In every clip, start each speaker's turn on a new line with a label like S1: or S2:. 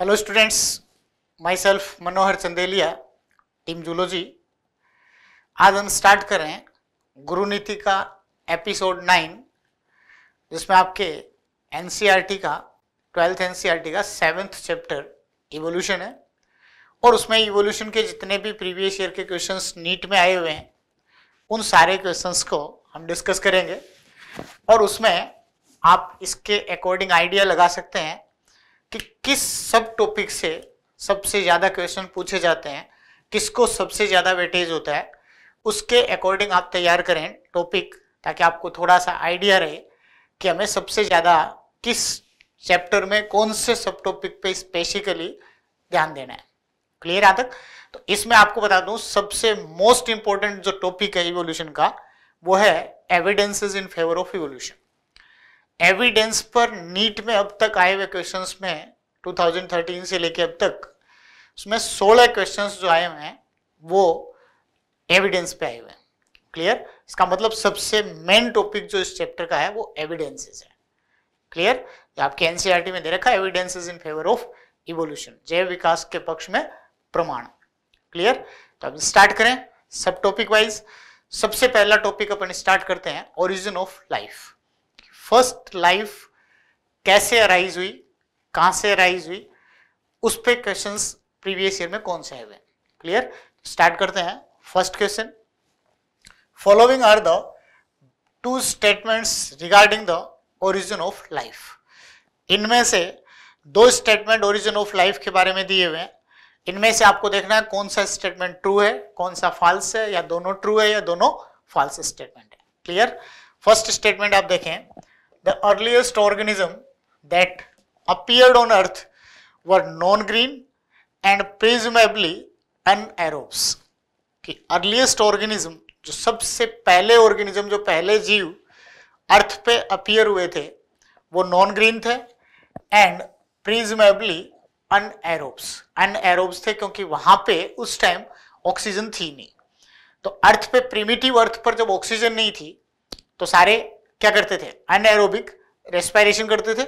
S1: Hello students myself Manohar Chandelia team zoology आज हम start करें गुरु नीति का एपिसोड नाइन जिसमें आपके एनसीईआरटी e का ट्वेल्थ एनसीईआरटी e का सेवेंथ चैप्टर इवोल्यूशन है और उसमें इवोल्यूशन के जितने भी प्रीवियस ईयर के क्वेश्चंस नीट में आए हुए हैं उन सारे क्वेश्चंस को हम डिस्कस करेंगे और उसमें आप इसके अकॉर्डिंग आइडिया लगा सकते हैं कि किस सब टॉपिक से सबसे ज़्यादा क्वेश्चन पूछे जाते हैं किसको सबसे ज़्यादा वेटेज होता है उसके अकॉर्डिंग आप तैयार करें टॉपिक ताकि आपको थोड़ा सा आइडिया रहे कि हमें सबसे ज़्यादा किस चैप्टर में कौन से सब टॉपिक पे स्पेसिकली ध्यान देना है क्लियर यहाँ तक तो इसमें आपको बता दूं सबसे मोस्ट इंपॉर्टेंट जो टॉपिक है इवोल्यूशन का वो है evidences in favour of evolution evidence पर नीट में अब तक आए हुए क्वेश्चन में 2013 से लेके अब तक उसमें 16 क्वेश्चन जो आए हुए हैं वो एविडेंस पे आए हुए हैं क्लियर इसका मतलब सबसे मेन टॉपिक जो इस चैप्टर का है वो एविडेंसेस है क्लियर आपके एनसीईआरटी e में दे रखा है evidences in favour of evolution जैव विकास के पक्ष में प्रमाण क्लियर तो अब स्टार्ट करें सब टॉपिक वाइज सबसे पहला टॉपिक अपन स्टार्ट करते हैं origin of life first life कैसे अराइज हुई कहां से अराइज हुई उस पे क्वेश्चन प्रीवियस ईयर में कौन से हुए क्लियर स्टार्ट करते हैं first question following are the two statements regarding the origin of life इनमें से दो स्टेटमेंट ओरिजिन ऑफ लाइफ के बारे में दिए हुए हैं इनमें से आपको देखना है कौन सा स्टेटमेंट ट्रू है कौन सा फॉल्स है या दोनों ट्रू है या दोनों फॉल्स स्टेटमेंट है क्लियर फर्स्ट स्टेटमेंट आप देखें The earliest organism that appeared on earth were non-green and presumably anaerobes. कि अर्लीस्ट ऑर्गेनिज्म जो सबसे पहले ऑर्गेनिज्म जो पहले जीव अर्थ पे अपियर हुए थे वो नॉन ग्रीन थे एंड प्रिजमेबली अनएरोब्स अनएरोब्स थे क्योंकि वहां पे उस टाइम ऑक्सीजन थी नहीं तो अर्थ पे प्रिमिटिव अर्थ पर जब ऑक्सीजन नहीं थी तो सारे क्या करते थे अनएरोबिक रेस्पायरेशन करते थे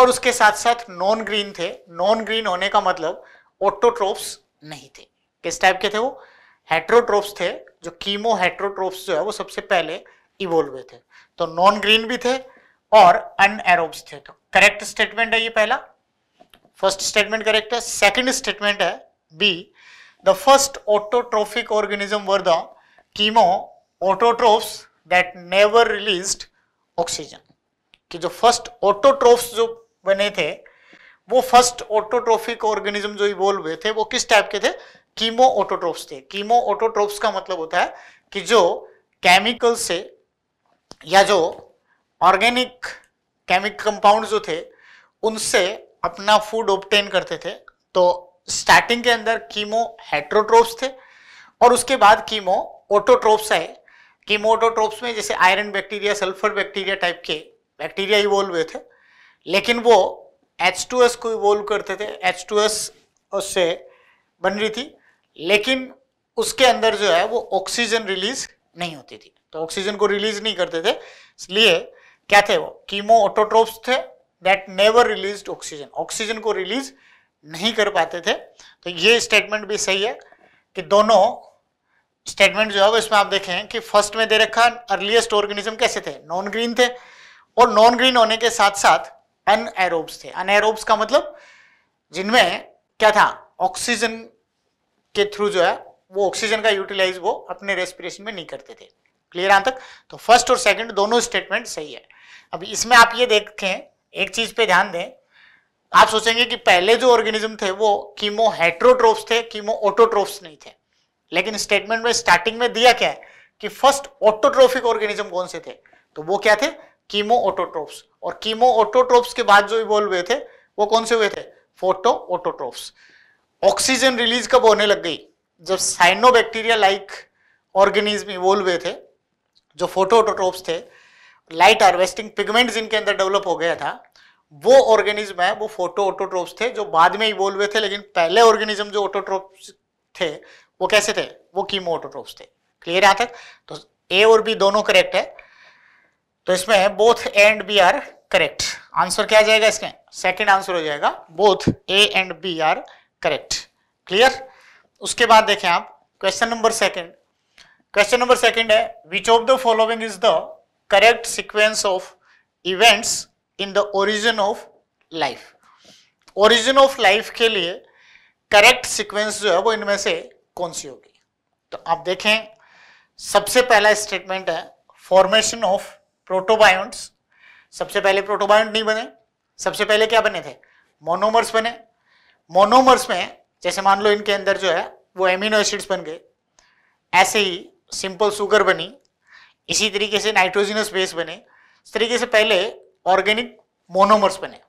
S1: और उसके साथ साथ नॉन ग्रीन थे नॉन ग्रीन होने का मतलब ऑटोट्रोप्स नहीं थे किस टाइप के थे वो हेट्रोट्रोप्स थे जो कीमो हेट्रोट्रोप्स जो है वो सबसे पहले इवोल्व हुए थे तो नॉन ग्रीन भी थे और अनएरोब्स थे तो करेक्ट स्टेटमेंट है ये पहला फर्स्ट स्टेटमेंट करेक्ट है सेकंड स्टेटमेंट है B the first autotrophic organism were the chemo autotrophs that never released oxygen कि जो फर्स्ट ऑटोट्रोफ्स जो बने थे वो फर्स्ट ऑटोट्रोफिक ऑर्गेनिज्म जो इवोल्व हुए थे वो किस टाइप के थे कीमो ऑटोट्रोफ्स थे कीमो ऑटोट्रोफ्स का मतलब होता है कि जो केमिकल से या जो ऑर्गेनिक केमिकल कंपाउंड जो थे उनसे अपना फूड ऑप्टेन करते थे तो स्टार्टिंग के अंदर कीमो हेट्रोट्रोप्स थे और उसके बाद कीमो ऑटोट्रोप्स आए कीमोडोट्रोप्स में जैसे iron bacteria sulphur bacteria type के बैक्टीरिया इवोल्व हुए थे लेकिन वो H2S को इवोल्व करते थे H2S उससे बन रही थी लेकिन उसके अंदर जो है वो ऑक्सीजन रिलीज नहीं होती थी तो ऑक्सीजन को रिलीज नहीं करते थे इसलिए क्या थे वो कीमो ऑटोट्रोप्स थे that never release oxygen oxygen को रिलीज नहीं कर पाते थे तो ये स्टेटमेंट भी सही है कि दोनों स्टेटमेंट जो है इसमें आप देखें कि फर्स्ट में दे रखा अर्लीस्ट ऑर्गेनिज्म कैसे थे नॉन ग्रीन थे और नॉन ग्रीन होने के साथ साथ एरोब्स थे एरोब्स का मतलब जिनमें क्या था ऑक्सीजन के थ्रू जो है वो ऑक्सीजन का यूटिलाइज वो अपने रेस्पिरेशन में नहीं करते थे क्लियर आ तक तो फर्स्ट और सेकंड दोनों स्टेटमेंट सही है अब इसमें आप ये देखें एक चीज पे ध्यान दें आप सोचेंगे कि पहले जो ऑर्गेनिज्म थे वो कीमो हेट्रोट्रोप्स थे कीमो ऑटोट्रोप्स नहीं थे लेकिन स्टेटमेंट में स्टार्टिंग में दिया क्या है कि फर्स्ट ऑटोट्रोफिक ऑर्गेनिज्म कौन से थे तो वो क्या थे कीमो ऑटोट्रोप्स और कीमो ऑटोट्रोप्स के बाद जो इवॉल्व हुए थे वो कौन से हुए थे फोटो ऑटोट्रोप्स ऑक्सीजन रिलीज कब होने लग गई जब cyano bacteria like organism evolve हुए थे जो फोटो ऑटोट्रोप्स थे लाइट हार्वेस्टिंग पिगमेंट जिनके अंदर डेवलप हो गया था वो ऑर्गेनिज्म है वो फोटो ऑटोट्रोप्स थे जो बाद में इवोल्व हुए थे लेकिन पहले ऑर्गेनिज्म जो ऑटोट्रोप्स थे वो कैसे थे वो कीमोटोट्रोप्स थे क्लियर यहां तक तो ए और बी दोनों करेक्ट है तो इसमें both A and B are correct answer क्या जाएगा इसमें सेकेंड आंसर हो जाएगा both A and B are correct clear उसके बाद देखें आप question number second question number second है which of the following is the correct sequence of events in the origin of life origin of life के लिए correct sequence जो है वो इनमें से कौन सी होगी तो आप देखें सबसे पहला स्टेटमेंट है फॉर्मेशन ऑफ प्रोटोबायोंट्स सबसे पहले प्रोटोबायोन्ट नहीं बने सबसे पहले क्या बने थे मोनोमर्स बने मोनोमर्स में जैसे मान लो इनके अंदर जो है वो एमिनो एसिड्स बन गए ऐसे ही सिंपल सुगर बनी इसी तरीके से नाइट्रोजिनस बेस बने इस तरीके से पहले ऑर्गेनिक मोनोमर्स बने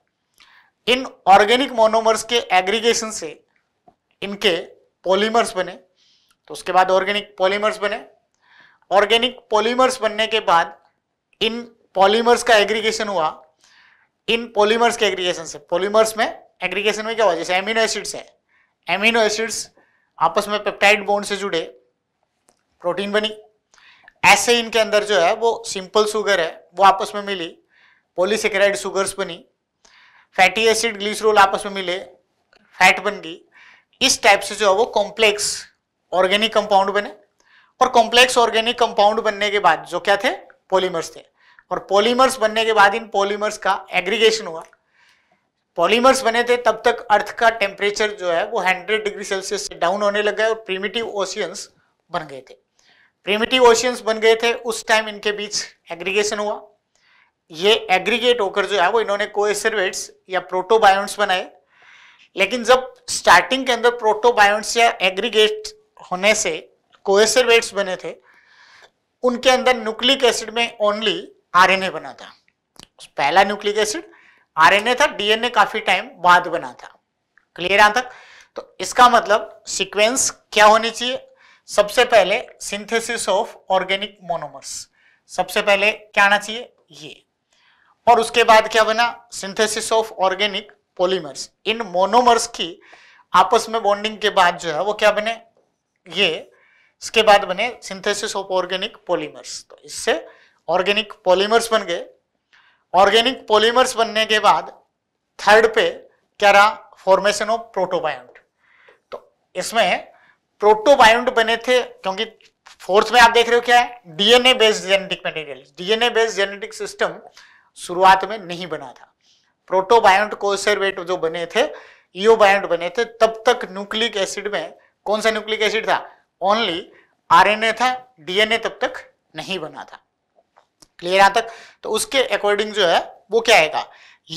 S1: इन ऑर्गेनिक मोनोमर्स के एग्रीगेशन से इनके पॉलीमर्स बने तो उसके बाद ऑर्गेनिक पॉलीमर्स बने ऑर्गेनिक पॉलीमर्स बनने के बाद इन पॉलीमर्स का एग्रीगेशन हुआ इन पॉलीमर्स के एग्रीगेशन से पॉलीमर्स में एग्रीगेशन में क्या हुआ जैसे एमिनो एसिड्स है एमिनो एसिड्स आपस में पेप्टाइड बोन से जुड़े प्रोटीन बनी ऐसे इनके अंदर जो है वो सिंपल शुगर है वो आपस में मिली पोलीसेक्राइड शुगर्स बनी फैटी एसिड ग्लिसरोल आपस में मिले फैट बन गई इस टाइप से जो है वो कॉम्प्लेक्स ऑर्गेनिक कंपाउंड बने और कॉम्प्लेक्स ऑर्गेनिक कंपाउंड बनने के बाद जो क्या थे पॉलीमर्स थे और पॉलीमर्स बनने के बाद इन पॉलीमर्स का एग्रीगेशन हुआ पॉलीमर्स बने थे तब तक अर्थ का टेम्परेचर जो है वो 100 डिग्री सेल्सियस से डाउन होने लग गए और प्रीमिटिव ओशियंस बन गए थे प्रीमिटिव ओशियंस बन गए थे उस टाइम इनके बीच एग्रीगेशन हुआ ये एग्रीगेट होकर जो है वो इन्होंने कोएसरवेट्स या प्रोटोबायोन्ट्स बनाए लेकिन जब स्टार्टिंग के अंदर प्रोटोबायोन्ट्स या एग्रीगेट होने से कोएसरवेट्स बने थे उनके अंदर न्यूक्लिक एसिड में ओनली आरएनए बना था पहला न्यूक्लिक एसिड आरएनए था डीएनए काफी टाइम बाद बना था क्लियर यहां तक तो इसका मतलब सीक्वेंस क्या होनी चाहिए सबसे पहले सिंथेसिस ऑफ ऑर्गेनिक मोनोमर्स सबसे पहले क्या आना चाहिए ये और उसके बाद क्या बना सिंथेसिस ऑफ ऑर्गेनिक पॉलीमर्स इन मोनोमर्स की आपस में बॉन्डिंग के बाद जो है वो क्या बने ये इसके बाद बने सिंथेसिस ऑफ ऑर्गेनिक पॉलीमर्स तो इससे ऑर्गेनिक पॉलीमर्स बन गए ऑर्गेनिक पॉलीमर्स बनने के बाद थर्ड पे क्या रहा फॉर्मेशन ऑफ प्रोटोबायोंट तो इसमें प्रोटोबायोंट बने थे क्योंकि फोर्थ में आप देख रहे हो क्या है DNA based genetic material DNA based genetic system शुरुआत में नहीं बना था प्रोटोबायोट कोसरवेट जो बने थे ईओबायोंट बने थे तब तक न्यूक्लिक एसिड में कौन सा न्यूक्लिक एसिड था ओनली आरएनए था डीएनए तब तक नहीं बना था क्लियर आ तक तो उसके अकॉर्डिंग जो है वो क्या आएगा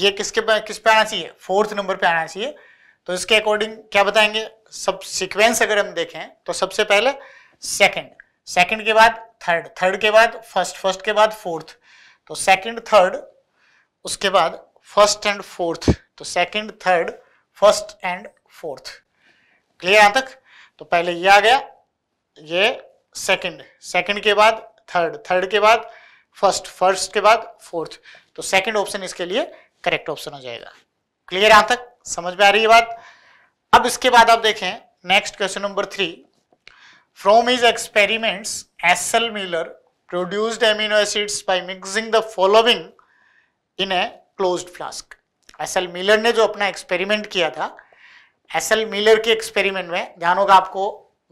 S1: ये किसके किस पे आना चाहिए फोर्थ नंबर पे आना चाहिए तो इसके अकॉर्डिंग क्या बताएंगे सब सीक्वेंस अगर हम देखें तो सबसे पहले सेकंड सेकंड के बाद थर्ड थर्ड के बाद फर्स्ट फर्स्ट के बाद फोर्थ तो सेकंड थर्ड उसके बाद फर्स्ट एंड फोर्थ तो second third first and fourth clear यहां तक तो पहले ये आ गया ये सेकंड सेकंड के बाद थर्ड थर्ड के बाद फर्स्ट फर्स्ट के बाद फोर्थ तो सेकंड ऑप्शन इसके लिए करेक्ट ऑप्शन हो जाएगा क्लियर यहां तक समझ में आ रही है बात अब इसके बाद आप देखें next question number three from is experiments S L Miller produced amino acids by mixing the following in a closed flask L Miller ने जो अपना एक्सपेरिमेंट किया था एस एल मिलर के एक्सपेरिमेंट में ध्यान होगा आपको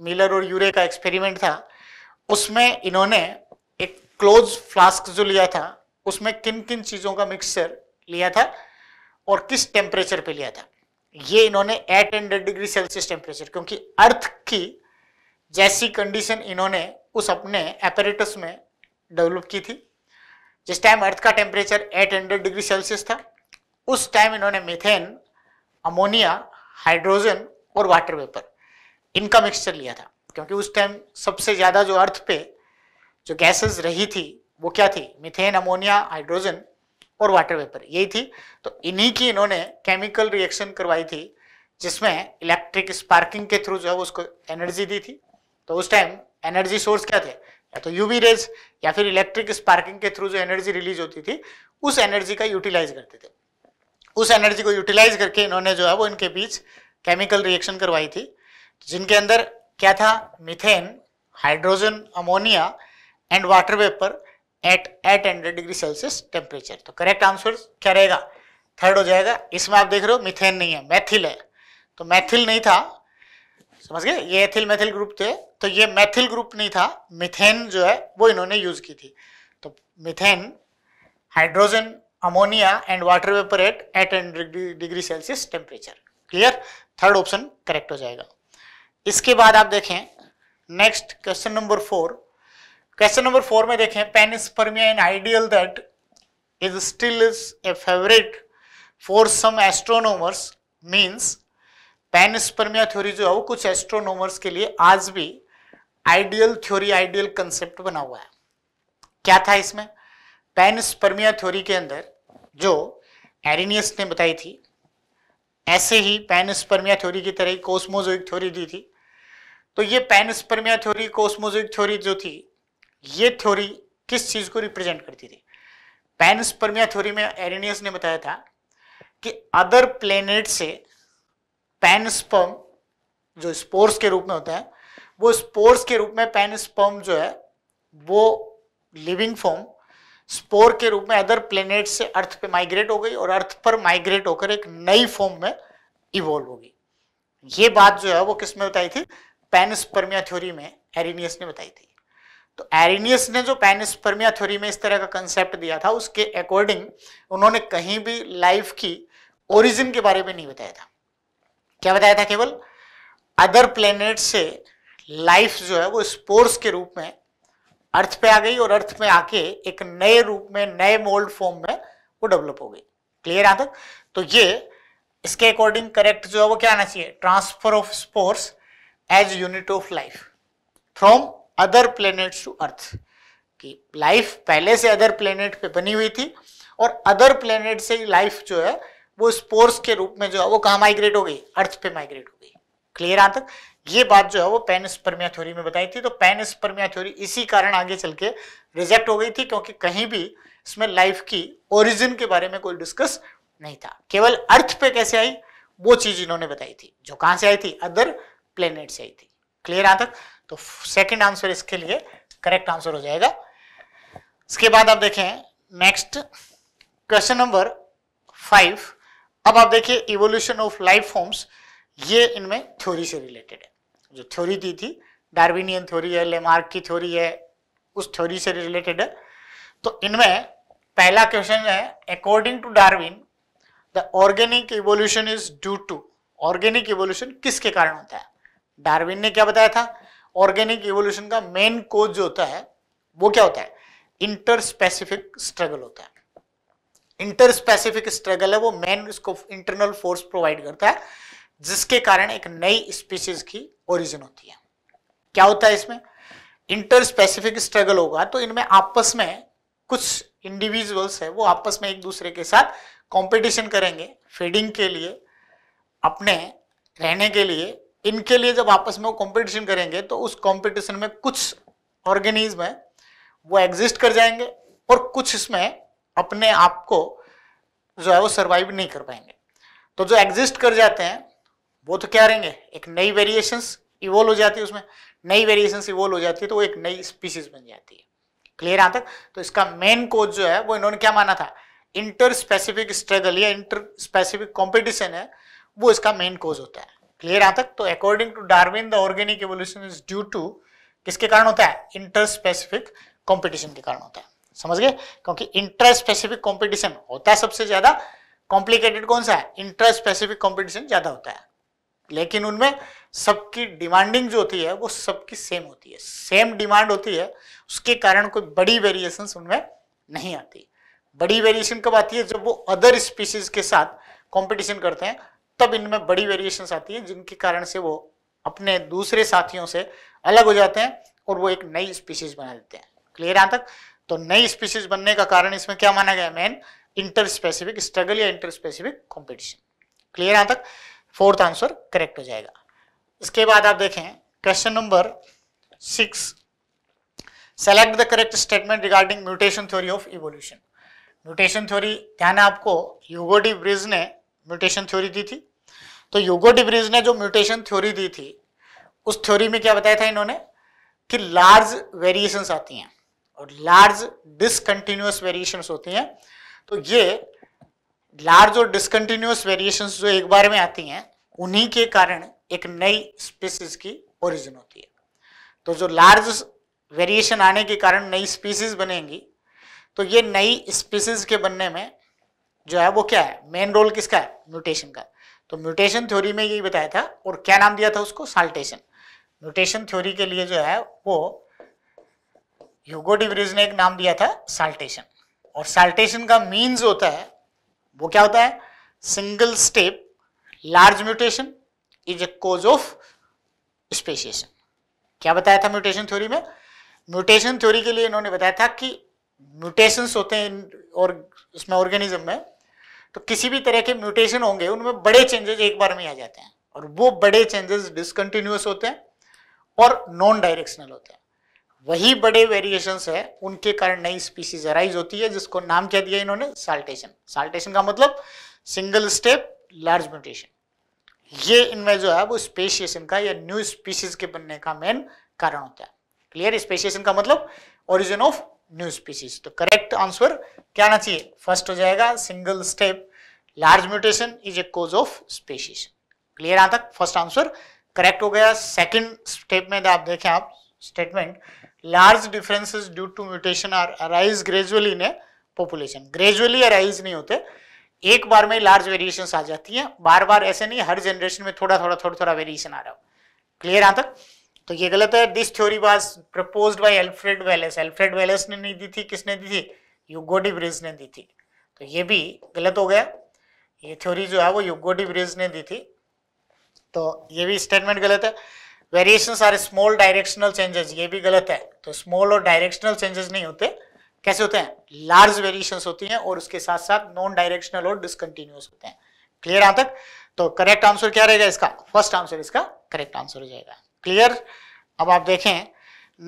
S1: मिलर और यूरे का एक्सपेरिमेंट था उसमें इन्होंने एक क्लोज फ्लास्क जो लिया था उसमें किन किन चीज़ों का मिक्सचर लिया था और किस टेम्परेचर पे लिया था ये इन्होंने eight hundred degree Celsius temperature क्योंकि अर्थ की जैसी कंडीशन इन्होंने उस अपने एपरेटस में डेवलप की थी जिस टाइम अर्थ का टेम्परेचर 800 डिग्री सेल्सियस था उस टाइम इन्होंने मीथेन अमोनिया हाइड्रोजन और वाटर वेपर इनका मिक्सचर लिया था क्योंकि उस टाइम सबसे ज़्यादा जो अर्थ पे जो गैसेस रही थी वो क्या थी मीथेन अमोनिया हाइड्रोजन और वाटर वेपर यही थी तो इन्हीं की इन्होंने केमिकल रिएक्शन करवाई थी जिसमें इलेक्ट्रिक स्पार्किंग के थ्रू जो है उसको एनर्जी दी थी तो उस टाइम एनर्जी सोर्स क्या थे या तो यूवी रेज या फिर इलेक्ट्रिक स्पार्किंग के थ्रू जो एनर्जी रिलीज होती थी उस एनर्जी का यूटिलाइज करते थे उस एनर्जी को यूटिलाइज करके इन्होंने जो है वो इनके बीच केमिकल रिएक्शन करवाई थी जिनके अंदर क्या था methane hydrogen ammonia and water vapour at eight hundred degree Celsius temperature तो करेक्ट आंसर क्या रहेगा थर्ड हो जाएगा इसमें आप देख रहे हो मिथेन नहीं है मैथिल है तो मैथिल नहीं था समझ गए ये एथिल मेथिल ग्रुप थे तो ये मेथिल ग्रुप नहीं था मिथेन जो है वो इन्होंने यूज की थी तो methane hydrogen ammonia and water vapour at eight and degree Celsius temperature clear third option correct हो जाएगा इसके बाद आप देखें next question number four question number four में देखें panspermia in ideal that is still is a favourite for some astronomers means panspermia theory जो है वो कुछ एस्ट्रोनोमर्स के लिए आज भी आइडियल थ्योरी आइडियल कंसेप्ट बना हुआ है क्या था इसमें पैनस्पर्मिया थ्योरी के अंदर जो एरिनियस ने बताई थी ऐसे ही पैनस्पर्मिया थ्योरी की तरह कोस्मोजोइक थ्योरी दी थी तो ये पैनस्पर्मिया थ्योरी कोस्मोजोइक थ्योरी जो थी ये थ्योरी किस चीज़ को रिप्रेजेंट करती थी पैनस्पर्मिया थ्योरी में एरिनियस ने बताया था कि अदर प्लेनेट से पैनस्पर्म जो स्पोर्स के रूप में होते हैं वो स्पोर्स के रूप में पैनस्पर्म जो है वो लिविंग फॉर्म स्पोर के रूप में अदर प्लेनेट से अर्थ पे माइग्रेट हो गई और अर्थ पर माइग्रेट होकर एक नई फॉर्म में इवॉल्व हो गई ये बात जो है वो किसमें बताई थी पैनस्पर्मिया थ्योरी में एरिनियस ने बताई थी तो एरिनियस ने जो पैनस्पर्मिया थ्योरी में इस तरह का कंसेप्ट दिया था उसके अकॉर्डिंग उन्होंने कहीं भी लाइफ की ओरिजिन के बारे में नहीं बताया था क्या बताया था केवल अदर प्लेनेट से लाइफ जो है वो स्पोर्स के रूप में अर्थ पे आ गई और अर्थ में आके एक नए रूप में नए मोल्ड फॉर्म में वो डेवलप हो गई क्लियर यहाँ तक तो ये इसके अकॉर्डिंग करेक्ट जो है वो क्या आना चाहिए transfer of spores as unit of life from other planet to earth कि लाइफ पहले से अदर प्लेनेट पे बनी हुई थी और अदर प्लेनेट से लाइफ जो है वो स्पोर्स के रूप में जो है वो कहा माइग्रेट हो गई अर्थ पे माइग्रेट हो गई क्लियर आ तक ये बात जो है वो पेन स्पर्मिया थ्योरी में बताई थी तो पेन स्पर्मिया थ्योरी इसी कारण आगे चल के रिजेक्ट हो गई थी क्योंकि कहीं भी इसमें लाइफ की ओरिजिन के बारे में कोई डिस्कस नहीं था केवल अर्थ पे कैसे आई वो चीज इन्होंने बताई थी जो कहां से आई थी अदर प्लेनेट से आई थी क्लियर आ तक तो सेकेंड आंसर इसके लिए करेक्ट आंसर हो जाएगा इसके बाद आप देखें नेक्स्ट क्वेश्चन नंबर फाइव अब आप देखिए इवोल्यूशन ऑफ लाइफ फॉर्म्स ये इनमें थ्योरी से रिलेटेड है जो थ्योरी दी थी डार्विनियन थ्योरी है लेमार्क की थ्योरी है उस थ्योरी से रिलेटेड है तो इनमें पहला क्वेश्चन है according to Darwin the organic evolution is due to organic evolution किसके कारण होता है डार्विन ने क्या बताया था ऑर्गेनिक इवोल्यूशन का मेन कोज जो होता है वो क्या होता है इंटर स्पेसिफिक स्ट्रगल होता है इंटर स्पेसिफिक स्ट्रगल है वो मेन इसको इंटरनल फोर्स प्रोवाइड करता है जिसके कारण एक नई स्पीसीज की ओरिजिन होती है क्या होता है इसमें इंटर स्पेसिफिक स्ट्रगल होगा तो इनमें आपस में कुछ इंडिविजुअल्स है वो आपस में एक दूसरे के साथ कंपटीशन करेंगे फीडिंग के लिए अपने रहने के लिए इनके लिए जब आपस में वो कंपटीशन करेंगे तो उस कंपटीशन में कुछ ऑर्गेनिज्म है वो एग्जिस्ट कर जाएंगे और कुछ इसमें अपने आप को जो है वो सर्वाइव नहीं कर पाएंगे तो जो एग्जिस्ट कर जाते हैं वो तो क्या रहेंगे एक नई वेरिएशंस इवोल्व हो जाती है उसमें नई वेरिएशंस इवोल्व हो जाती है तो वो एक नई स्पीसीज बन जाती है क्लियर यहां तक तो इसका मेन कोज जो है वो इन्होंने क्या माना था इंटर स्पेसिफिक स्ट्रगल या इंटर स्पेसिफिक कॉम्पिटिशन है वो इसका मेन कोज होता है क्लियर यहां तक तो according to Darwin the organic evolution is due to किसके कारण होता है इंटर स्पेसिफिक कॉम्पिटिशन के कारण होता है समझ गए क्योंकि इंट्रा स्पेसिफिक कॉम्पिटिशन होता है सबसे ज्यादा कॉम्प्लिकेटेड कौन सा है इंट्रा स्पेसिफिक कॉम्पिटिशन ज्यादा होता है लेकिन उनमें सबकी डिमांडिंग जो होती है वो सबकी सेम होती है सेम डिमांड होती है उसके कारण कोई बड़ी वेरिएशन उनमें नहीं आती बड़ी वेरिएशन कब आती है जब वो अदर स्पीसीज के साथ कॉम्पिटिशन करते हैं तब इनमें बड़ी वेरिएशन आती है जिनके कारण से वो अपने दूसरे साथियों से अलग हो जाते हैं और वो एक नई स्पीसीज बना देते हैं क्लियर यहां तक तो नई स्पीसीज बनने का कारण इसमें क्या माना गया मेन इंटर स्पेसिफिक स्ट्रगल या इंटर स्पेसिफिक कॉम्पिटिशन क्लियर यहां तक फोर्थ आंसर करेक्ट हो जाएगा इसके बाद आप देखें question number six select the correct statement regarding mutation theory of evolution mutation theory ध्यान आपको यूगो ब्रिज ने म्यूटेशन थ्योरी दी थी तो यूगो ब्रिज ने जो म्यूटेशन थ्योरी दी थी उस थ्योरी में क्या बताया था इन्होंने कि लार्ज वेरिएशंस आती हैं और लार्ज डिसकंटिन्यूस वेरिएशंस होती हैं तो ये लार्ज और डिसकंटिन्यूस वेरिएशंस जो एक बार में आती हैं उन्हीं के कारण एक नई स्पीसीज की ओरिजिन होती है तो जो लार्ज वेरिएशन आने के कारण नई स्पीसीज बनेंगी तो ये नई स्पीसीज के बनने में जो है वो क्या है मेन रोल किसका है म्यूटेशन का तो म्यूटेशन थ्योरी में यही बताया था और क्या नाम दिया था उसको साल्टेशन म्यूटेशन थ्योरी के लिए जो है वो ह्यूगो डिब्रिज ने एक नाम दिया था साल्टेशन और साल्टेशन का मीन होता है वो क्या होता है single step large mutation is a cause of speciation क्या बताया था म्यूटेशन थ्योरी में म्यूटेशन थ्योरी के लिए इन्होंने बताया था कि म्यूटेशंस होते हैं और उसमें ऑर्गेनिज्म में तो किसी भी तरह के म्यूटेशन होंगे उनमें बड़े चेंजेस एक बार में आ जाते हैं और वो बड़े चेंजेस डिसकंटिन्यूस होते हैं और नॉन डायरेक्शनल होते हैं वही बड़े वेरिएशंस है उनके कारण नई स्पीसीज अराइज होती है जिसको नाम क्या दिया इन्होंने साल्टेशन साल्टेशन का मतलब सिंगल स्टेप लार्ज म्यूटेशन ये इनमें जो है वो स्पेशिएशन का या न्यू स्पीसीज के बनने का मेन कारण होता है क्लियर स्पेशिएशन का मतलब ओरिजिन ऑफ न्यू स्पीसीज तो करेक्ट आंसर क्या आना चाहिए फर्स्ट हो जाएगा single step large mutation is a cause of speciation clear यहां तक फर्स्ट आंसर करेक्ट हो गया सेकंड स्टेप में आप देखें आप statement large differences due to mutation are arise gradually in a population. Gradually arise नहीं होते एक बार में लार्ज वेरिएशन आ जाती हैं बार बार ऐसे नहीं हर जनरेशन में थोड़ा थोड़ा थोड़ा थोड़ा वेरिएशन आ रहा हो क्लियर यहाँ तो ये गलत है this theory was proposed by Alfred Wallace Alfred Wallace ने नहीं दी थी किसने दी थी युगोडी ब्रिज ने दी थी तो ये भी गलत हो गया ये थ्योरी जो है वो युगोडी ब्रिज ने दी थी तो ये भी स्टेटमेंट गलत है variation are small directional changes ये भी गलत है तो स्मॉल और डायरेक्शनल चेंजेस नहीं होते कैसे होते हैं लार्ज वेरिएशन होती हैं और उसके साथ साथ नॉन डायरेक्शनल और डिसकंटिन्यूस होते हैं क्लियर यहां तक तो करेक्ट आंसर क्या रहेगा इसका फर्स्ट आंसर इसका करेक्ट आंसर हो जाएगा क्लियर अब आप देखें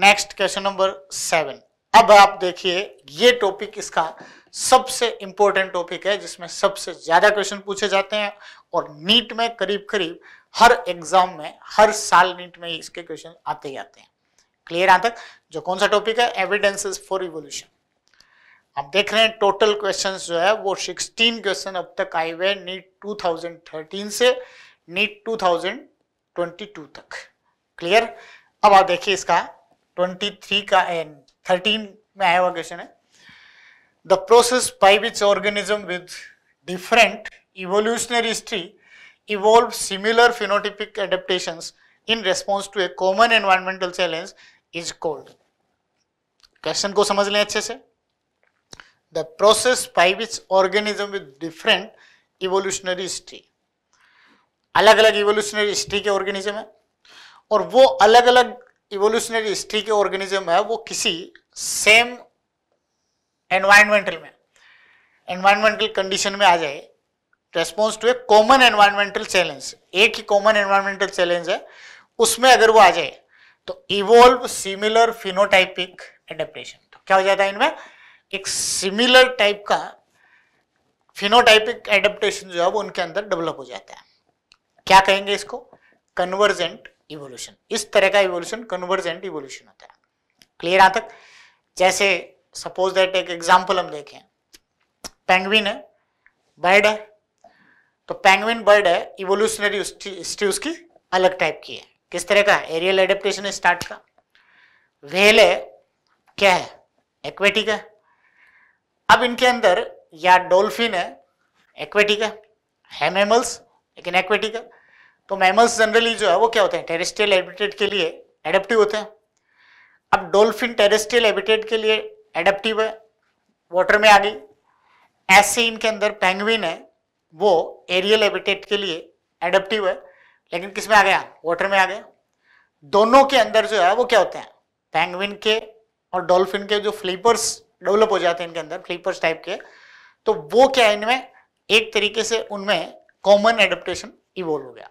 S1: नेक्स्ट क्वेश्चन नंबर सेवन अब आप देखिए ये टॉपिक इसका सबसे इंपॉर्टेंट टॉपिक है जिसमें सबसे ज्यादा क्वेश्चन पूछे जाते हैं और नीट में करीब करीब हर एग्जाम में हर साल नीट में इसके क्वेश्चन आते ही आते हैं क्लियर यहाँ तक जो कौन सा टॉपिक है एविडेंसेस फॉर रिवोल्यूशन आप देख रहे हैं टोटल क्वेश्चंस जो है वो 16 क्वेश्चन अब तक आए हुए नीट 2013 से नीट 2022 तक क्लियर अब आप देखिए इसका 23 का एन 13 में आया हुआ क्वेश्चन है the process by which organism with different evolutionary history evolve similar phenotypic adaptations in response to a common environmental challenge is called question ko samajh le acche se the process by which organism with different evolutionary history अलग अलग evolutionary history के organism है और वो अलग अलग evolutionary history के organism है वो किसी सेम एनवायरमेंटल में एनवायरमेंटल कंडीशन में आ जाए response to a common environmental challenge एक ही कॉमन एनवायरमेंटल चैलेंज है उसमें अगर वो आ जाए तो इवोल्व सिमिलर फिनोटाइपिक एडेप्टेशन तो क्या हो जाता है इनमें एक सिमिलर टाइप का फिनोटाइपिक एडेप्टेशन जो है वो उनके अंदर डेवलप हो जाता है क्या कहेंगे इसको कन्वर्जेंट इवोल्यूशन इस तरह का इवोल्यूशन कन्वर्जेंट इवोल्यूशन होता है क्लियर आ तक जैसे सपोज दैट एक एग्जाम्पल हम देखें पेंगविन है बर्ड है तो पैंगविन बर्ड है इवोल्यूशनरी हिस्ट्री उसकी अलग टाइप की है किस तरह का एरियल एडेप्टेशन स्टार्ट का वेल है क्या है एक्वेटिक है अब इनके अंदर या डोल्फिन है एक्वेटिक है, है मेमल्स लेकिन एक्वेटिक है तो मैमल्स जनरली जो है वो क्या होते हैं टेरेस्ट्रियल एबिटेट के लिए एडेप्टिव होते हैं अब डोल्फिन टेरेस्ट्रियल एबिटेट के लिए एडेप्टिव है वाटर में आ गई ऐसे इनके अंदर पैंगविन है वो एरियल एबिटेट के लिए एडेप्टिव है लेकिन किस में आ गया वाटर में आ गया दोनों के अंदर जो है वो क्या होते हैं पैंगविन के और डॉल्फिन के जो फ्लीपर्स डेवलप हो जाते हैं इनके अंदर फ्लीपर्स टाइप के तो वो क्या है इनमें एक तरीके से उनमें कॉमन एडेप्टेशन इवोल्व हो गया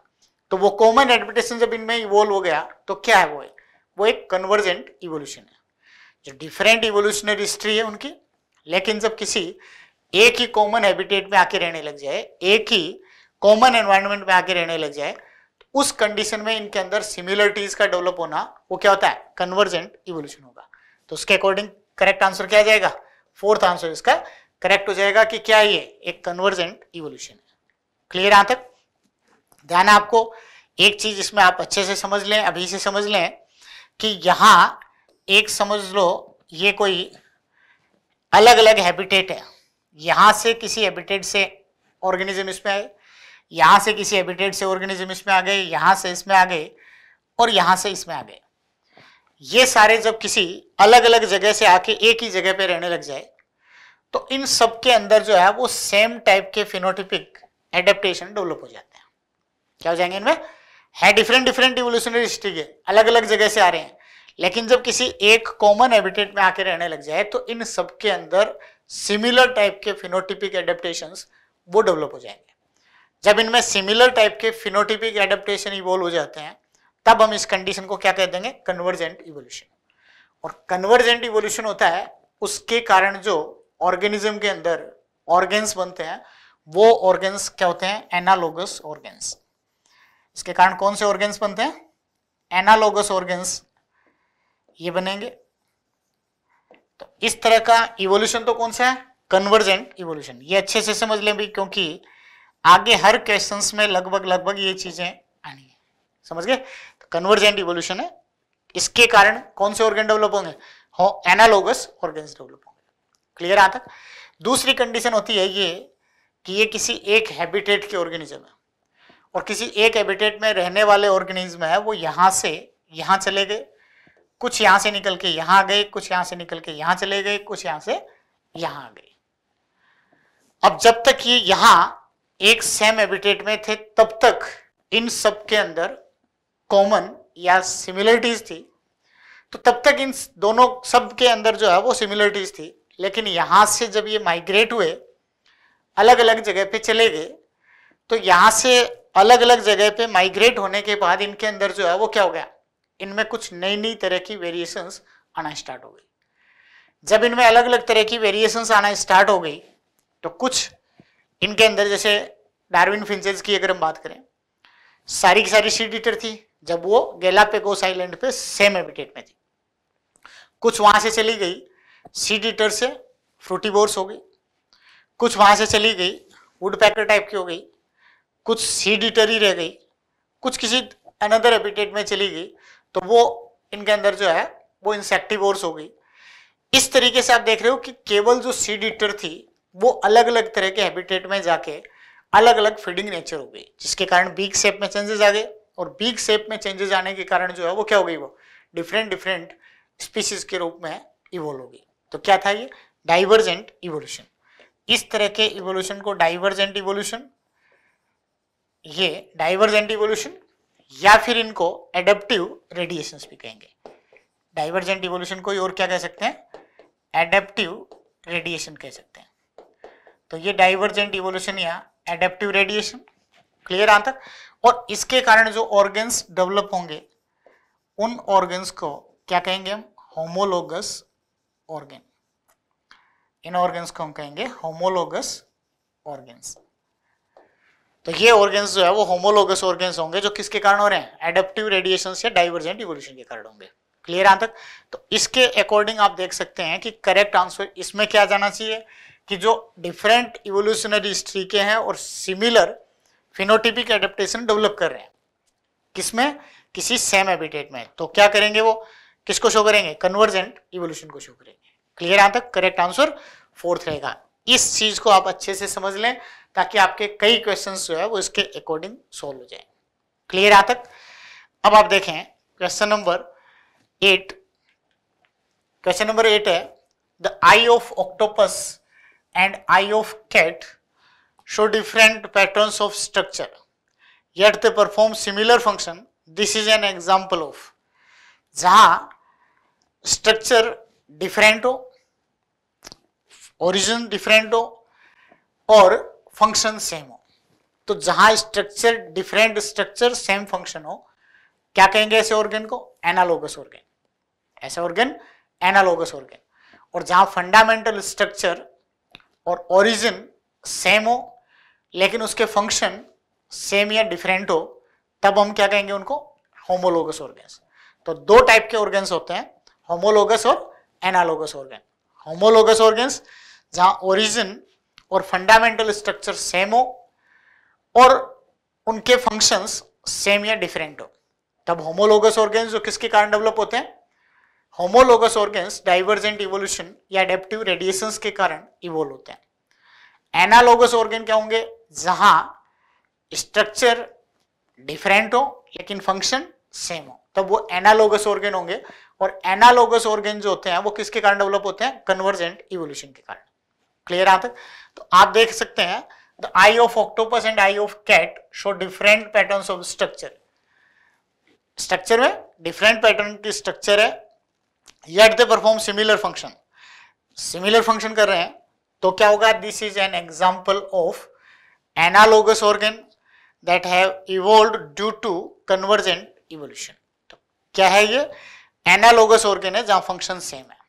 S1: तो वो कॉमन एडेप्टेशन जब इनमें इवोल्व हो गया तो क्या है वो है? वो एक कन्वर्जेंट इवोल्यूशन है जो डिफरेंट इवोल्यूशनरी हिस्ट्री है उनकी लेकिन जब किसी एक ही कॉमन हैबिटेट में आके रहने लग जाए एक ही कॉमन एनवायरमेंट में आके रहने लग जाए तो उस कंडीशन में इनके अंदर सिमिलरिटीज का डेवलप होना वो क्या होता है कन्वर्जेंट इवोल्यूशन होगा तो उसके अकॉर्डिंग करेक्ट आंसर क्या जाएगा फोर्थ आंसर इसका करेक्ट हो जाएगा कि क्या ये एक कन्वर्जेंट इवोल्यूशन है क्लियर यहां तक ध्यान आपको एक चीज इसमें आप अच्छे से समझ लें अभी से समझ लें कि यहां एक समझ लो ये कोई अलग अलग हैबिटेट है यहां से किसी एबिटेड से ऑर्गेनिज्म इसमें आए यहां से किसी एबिटेड से ऑर्गेनिज्म इसमें आ गए यहां से इसमें आ गए और यहां से इसमें आ गए ये सारे जब किसी अलग अलग जगह से आके एक ही जगह पे रहने लग जाए तो इन सब के अंदर जो है वो सेम टाइप के फिनोटिपिक एडेप्टेशन डेवलप हो जाते हैं क्या हो जाएंगे इनमें है डिफरेंट डिफरेंट इवोल्यूशनरी हिस्ट्री के अलग अलग जगह से आ रहे हैं लेकिन जब किसी एक कॉमन हैबिटेट में आके रहने लग जाए तो इन सब के अंदर सिमिलर टाइप के फिनोटिपिक एडेप्टेशन वो डेवलप हो जाएंगे जब इनमें सिमिलर टाइप के फिनोटिपिक एडेप्टेशन इवोल्व हो जाते हैं तब हम इस कंडीशन को क्या कह देंगे कन्वर्जेंट इवोल्यूशन और कन्वर्जेंट इवोल्यूशन होता है उसके कारण जो ऑर्गेनिज्म के अंदर ऑर्गेन्स बनते हैं वो ऑर्गेन्स क्या होते हैं एनालोगस ऑर्गेन्स इसके कारण कौन से ऑर्गेन्स बनते हैं एनालोगस ऑर्गेन्स ये बनेंगे तो इस तरह का इवोल्यूशन तो कौन सा है कन्वर्जेंट इवोल्यूशन ये अच्छे से समझ लें भाई क्योंकि आगे हर क्वेश्चंस में लगभग लगभग ये चीजें आनी है समझ गए तो कन्वर्जेंट इवोल्यूशन है इसके कारण कौन से ऑर्गेन डेवलप होंगे हो एनालोगस ऑर्गेन डेवलप होंगे क्लियर आ तक दूसरी कंडीशन होती है ये कि ये किसी एक हैबिटेट के ऑर्गेनिज्म है और किसी एक हैबिटेट में रहने वाले ऑर्गेनिज्म है वो यहां से यहां चले गए कुछ यहां से निकल के यहां गए कुछ यहां से निकल के यहां चले गए कुछ यहां से यहां गए अब जब तक ये यहां एक सेम एबिटेट में थे तब तक इन सब के अंदर कॉमन या सिमिलरिटीज थी तो तब तक इन दोनों सब के अंदर जो है वो सिमिलरिटीज थी लेकिन यहां से जब ये माइग्रेट हुए अलग अलग जगह पे चले गए तो यहां से अलग अलग जगह पे माइग्रेट होने के बाद इनके अंदर जो है वो क्या हो गया इनमें कुछ नई नई तरह की वेरिएशंस आना स्टार्ट हो गई जब इनमें अलग अलग तरह की वेरिएशंस आना स्टार्ट हो गई तो कुछ इनके अंदर जैसे डार्विन फिंसेज की अगर हम बात करें सारी की सारी सीड ईटर थी जब वो गैलापेगोस आइलैंड पे सेम हैबिटेट में थी कुछ वहां से चली गई सी ईटर से फ्रूटीबोर्स हो गई कुछ वहां से चली गई वुड पैकर टाइप की हो गई कुछ सीडिटर ही रह गई कुछ किसी अनदर हैबिटेट में चली गई तो वो इनके अंदर जो है वो इंसेक्टिवोर्स हो गई इस तरीके से आप देख रहे हो कि केवल जो सीड ईटर थी वो अलग अलग तरह के हैबिटेट में जाके अलग अलग फीडिंग नेचर हो गई जिसके कारण बीग सेप में चेंजेस आ गए और बीग सेप में चेंजेस आने के कारण जो है वो क्या हो गई वो डिफरेंट डिफरेंट स्पीसीज के रूप में इवोल्व हो गई तो क्या था ये डाइवर्जेंट इवोल्यूशन इस तरह के इवोल्यूशन को डाइवर्जेंट इवोल्यूशन ये डाइवर्जेंट इवोल्यूशन या फिर इनको एडेप्टिव रेडिएशन भी कहेंगे डाइवर्जेंट इवोल्यूशन को और क्या कह सकते हैं एडेप्टिव रेडिएशन कह सकते हैं तो ये डाइवर्जेंट इवोल्यूशन या एडेप्टिव रेडिएशन क्लियर आंसर और इसके कारण जो ऑर्गन्स डेवलप होंगे उन ऑर्गन्स को क्या कहेंगे हम होमोलोगस ऑर्गेन इन ऑर्गन्स को हम कहेंगे होमोलोगस ऑर्गेन्स तो ये ऑर्गेन्स जो है वो होमोलोगस ऑर्गेन्स होंगे जो किसके कारण हो रहे हैं एडेप्टिव रेडिएशन या डाइवर्जेंट इवोल्यूशन के कारण होंगे क्लियर यहाँ तक तो इसके अकॉर्डिंग आप देख सकते हैं कि करेक्ट आंसर इसमें क्या जाना चाहिए कि जो डिफरेंट इवोल्यूशनरी हिस्ट्री के हैं और सिमिलर फिनोटिपिक एडेप्टेशन डेवलप कर रहे हैं किसमें किसी सेम एबिटेट में तो क्या करेंगे वो किसको शो करेंगे कन्वर्जेंट इवोल्यूशन को शो करेंगे क्लियर यहाँ तक करेक्ट आंसर फोर्थ रहेगा इस चीज को आप अच्छे से समझ लें ताकि आपके कई क्वेश्चन जो है वो इसके अकॉर्डिंग सोल्व हो जाए क्लियर आ तक अब आप देखें question number eight question number eight है the eye of octopus and eye of cat show different pattern of structure yet they perform similar function this is an example of जहा structure different हो origin different हो और function same हो तो जहां structure different structure same function हो क्या कहेंगे ऐसे ऑर्गेन को एनालोगस ऑर्गेन ऐसे ऑर्गेन एनालोगस ऑर्गेन और जहां फंडामेंटल स्ट्रक्चर और ओरिजिन सेम हो लेकिन उसके फंक्शन सेम या डिफरेंट हो तब हम क्या कहेंगे उनको होमोलोगस ऑर्गेन्स तो दो टाइप के ऑर्गेन्स होते हैं होमोलोगस और एनालोगस ऑर्गेन होमोलोगस ऑर्गेन्स जहां ओरिजिन और फंडामेंटल स्ट्रक्चर सेम हो और उनके फंक्शंस सेम या डिफरेंट हो तब होमोलोगस ऑर्गेन्स जो किसके कारण डेवलप होते हैं होमोलोगस ऑर्गेन्स डाइवर्जेंट इवोल्यूशन या एडेप्टिव रेडिएशन के कारण इवोल्व होते हैं एनालोगस ऑर्गेन क्या होंगे जहां स्ट्रक्चर डिफरेंट हो लेकिन फंक्शन सेम हो तब वो एनालोगस ऑर्गेन होंगे और एनालोगस ऑर्गेन जो होते हैं वो किसके कारण डेवलप होते हैं कन्वर्जेंट इवोल्यूशन के कारण क्लियर आता है तो आप देख सकते हैं the eye of octopus and eye of cat show different pattern of structure structure में डिफरेंट पैटर्न की स्ट्रक्चर है yet they perform similar function similar function कर रहे हैं तो क्या होगा this is an example of analogous organ that have evolve due to convergent evolution तो क्या है ये एनालोगस ऑर्गेन है जहां फंक्शन सेम है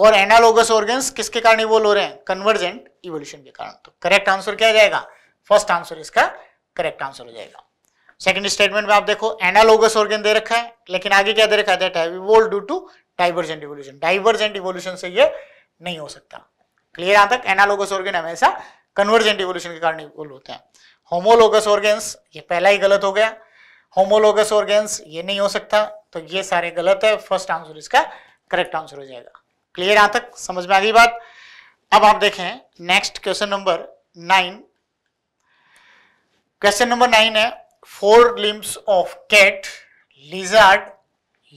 S1: और एनालोगस ऑर्गन किसके कारण इवोल्व हो रहे हैं कन्वर्जेंट इवोल्यूशन के कारण तो करेक्ट आंसर क्या जाएगा फर्स्ट आंसर इसका करेक्ट आंसर हो जाएगा सेकंड स्टेटमेंट में आप देखो एनालोगस ऑर्गन दे रखा है लेकिन आगे क्या दे रखा है that have evolve due to divergent evolution divergent evolution से ये नहीं हो सकता क्लियर यहां तक एनालोगस ऑर्गन हमेशा कन्वर्जेंट इवोल्यूशन के कारण इवोल्व होते हैं होमोलोगस ऑर्गेन्स ये पहला ही गलत हो गया होमोलोगस ऑर्गेन्स ये नहीं हो सकता तो ये सारे गलत है फर्स्ट आंसर इसका करेक्ट आंसर हो जाएगा क्लियर यहां तक समझ में आ गई बात अब आप देखें next question number nine question number nine है forelimbs of cat lizard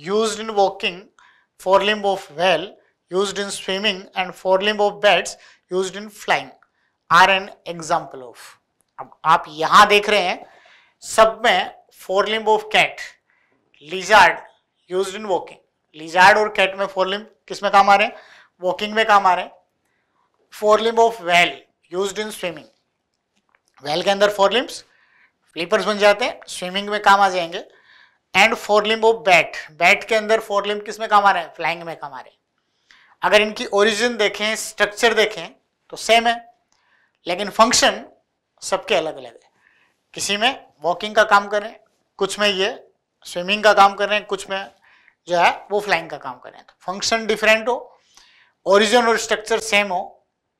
S1: use in walking forelimb of whale use in swimming and forelimb of bats use in flying are an example of अब आप यहां देख रहे हैं सब में four forelimb of cat lizard use in walking lizard और cat में फोर लिम्ब किस में काम आ रहे हैं वॉकिंग में काम आ रहे हैं forelimb of whale use in swimming whale के अंदर फोर लिम्ब फ्लीपर्स बन जाते हैं स्विमिंग में काम आ जाएंगे and forelimb of bat bat के अंदर फोर लिम्ब किस में काम आ रहे हैं फ्लाइंग में काम आ रहे हैं अगर इनकी ओरिजिन देखें स्ट्रक्चर देखें तो सेम है लेकिन फंक्शन सबके अलग अलग है किसी में वॉकिंग का काम करें कुछ में ये स्विमिंग का काम करें कुछ में जो है वो फ्लाइंग का काम करें तो फंक्शन डिफरेंट हो ओरिजिन और स्ट्रक्चर सेम हो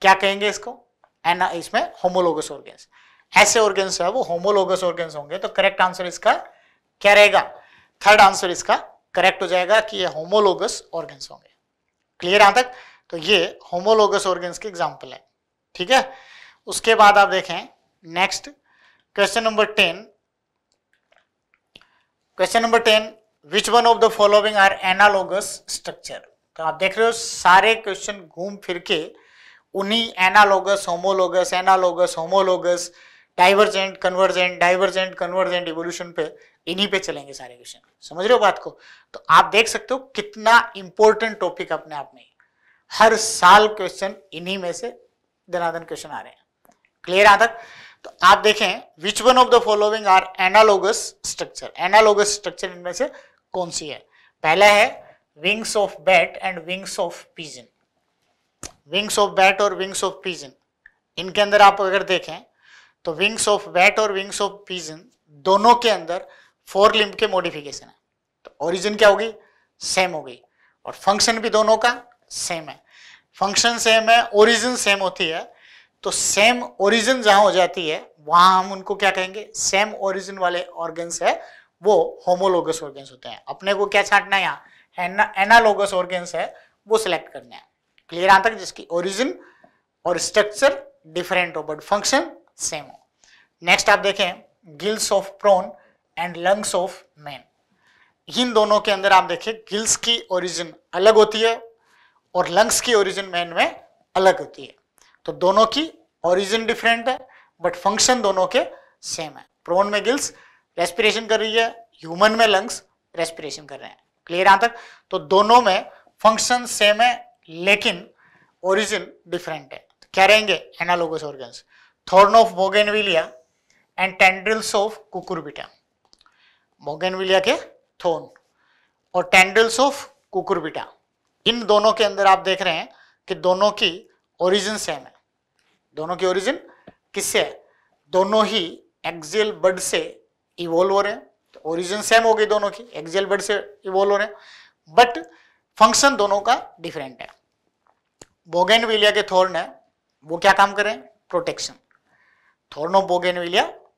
S1: क्या कहेंगे इसको एना uh, इसमें होमोलोगस ऑर्गेन्स ऐसे ऑर्गेन्स है वो होमोलोगस ऑर्गेन्स होंगे तो करेक्ट आंसर इसका क्या रहेगा थर्ड आंसर इसका करेक्ट हो जाएगा कि ये होमोलोगस ऑर्गेन्स होंगे क्लियर यहां तक तो ये होमोलोगस ऑर्गेन्स की एग्जाम्पल है ठीक है उसके बाद आप देखें next question number ten question number ten which one of the following are analogous structure तो आप देख रहे हो सारे क्वेश्चन घूम फिर के उन्हीं analogous homologous analogous homologous divergent convergent divergent convergent evolution पे इन्हीं पे चलेंगे सारे क्वेश्चन समझ रहे हो बात को तो आप देख सकते हो कितना इंपॉर्टेंट टॉपिक अपने आप में हर साल क्वेश्चन इन्हीं में से दनादन क्वेश्चन आ रहे हैं क्लियर आ तक तो आप देखें which one of the following are analogous structure analogous structure इनमें से कौन सी है पहला है wings of bat and wings of pigeon wings of bat और विंग्स ऑफ पीजन इनके अंदर आप अगर देखें तो विंग्स ऑफ बैट और विंग्स ऑफ पीजन दोनों के अंदर फोर लिम्ब के मॉडिफिकेशन है तो ओरिजिन क्या होगी सेम होगी और फंक्शन भी दोनों का सेम है फंक्शन सेम है ओरिजिन सेम होती है तो सेम ओरिजिन जहां हो जाती है वहां हम उनको क्या कहेंगे सेम ओरिजिन वाले ऑर्गन्स है वो होमोलोगस ऑर्गेन्स होते हैं अपने को क्या छांटना है यहाँ एनालोगस ऑर्गेन्स है वो सिलेक्ट करना है क्लियर आता है जिसकी ओरिजिन और स्ट्रक्चर डिफरेंट हो बट फंक्शन सेम हो नेक्स्ट आप देखें gills of prawn and lungs of man इन दोनों के अंदर आप देखें गिल्स की ओरिजिन अलग होती है और लंग्स की ओरिजिन मैन में अलग होती है तो दोनों की ओरिजिन डिफरेंट है बट फंक्शन दोनों के सेम है प्रोन में गिल्स रेस्पिरेशन कर रही है ह्यूमन में लंग्स रेस्पिरेशन कर रहे हैं क्लियर यहां तक तो दोनों में फंक्शन सेम है लेकिन ओरिजिन डिफरेंट है तो क्या रहेंगे analogous organs thorn of bougainvillea and tendrils of cucurbita bougainvillea के थोन और टेंड्रिल्स ऑफ कुकुरबिटा इन दोनों के अंदर आप देख रहे हैं कि दोनों की ओरिजिन सेम है दोनों की ओरिजिन किससे है दोनों ही एक्सियल बड से इवोल्व हो रहे हैं तो ओरिजिन सेम हो गई दोनों की एक्जेल बर्ड से इवोल्व हो रहे हैं बट फंक्शन दोनों का डिफरेंट है बोगेन के थोर्न है वो क्या काम करें प्रोटेक्शन थोर्न ऑफ बोगेन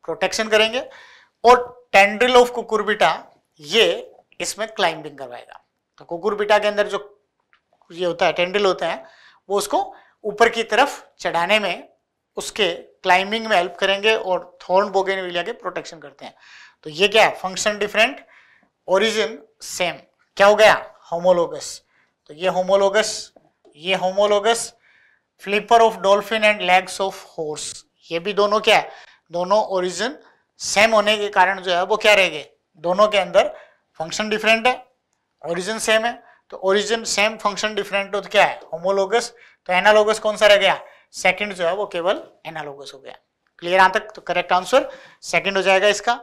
S1: प्रोटेक्शन करेंगे और टेंड्रिल ऑफ कुकुरबिटा ये इसमें क्लाइंबिंग करवाएगा तो कुकुरबिटा के अंदर जो ये होता है टेंड्रिल होते हैं वो उसको ऊपर की तरफ चढ़ाने में उसके क्लाइंबिंग में हेल्प करेंगे और थोर्न बोगेन के प्रोटेक्शन करते हैं तो ये क्या फंक्शन डिफरेंट ओरिजिन सेम क्या हो गया होमोलोगस तो ये होमोलोगस ये homologous flipper of dolphin and legs of horse ये भी दोनों क्या है दोनों ओरिजिन सेम होने के कारण जो है वो क्या रह गए दोनों के अंदर फंक्शन डिफरेंट है ओरिजिन सेम है तो ओरिजिन सेम फंक्शन डिफरेंट तो क्या है होमोलोगस तो एनालोगस कौन सा रह गया सेकंड जो है वो केवल एनालोगस हो गया क्लियर यहाँ तक तो करेक्ट आंसर सेकंड हो जाएगा इसका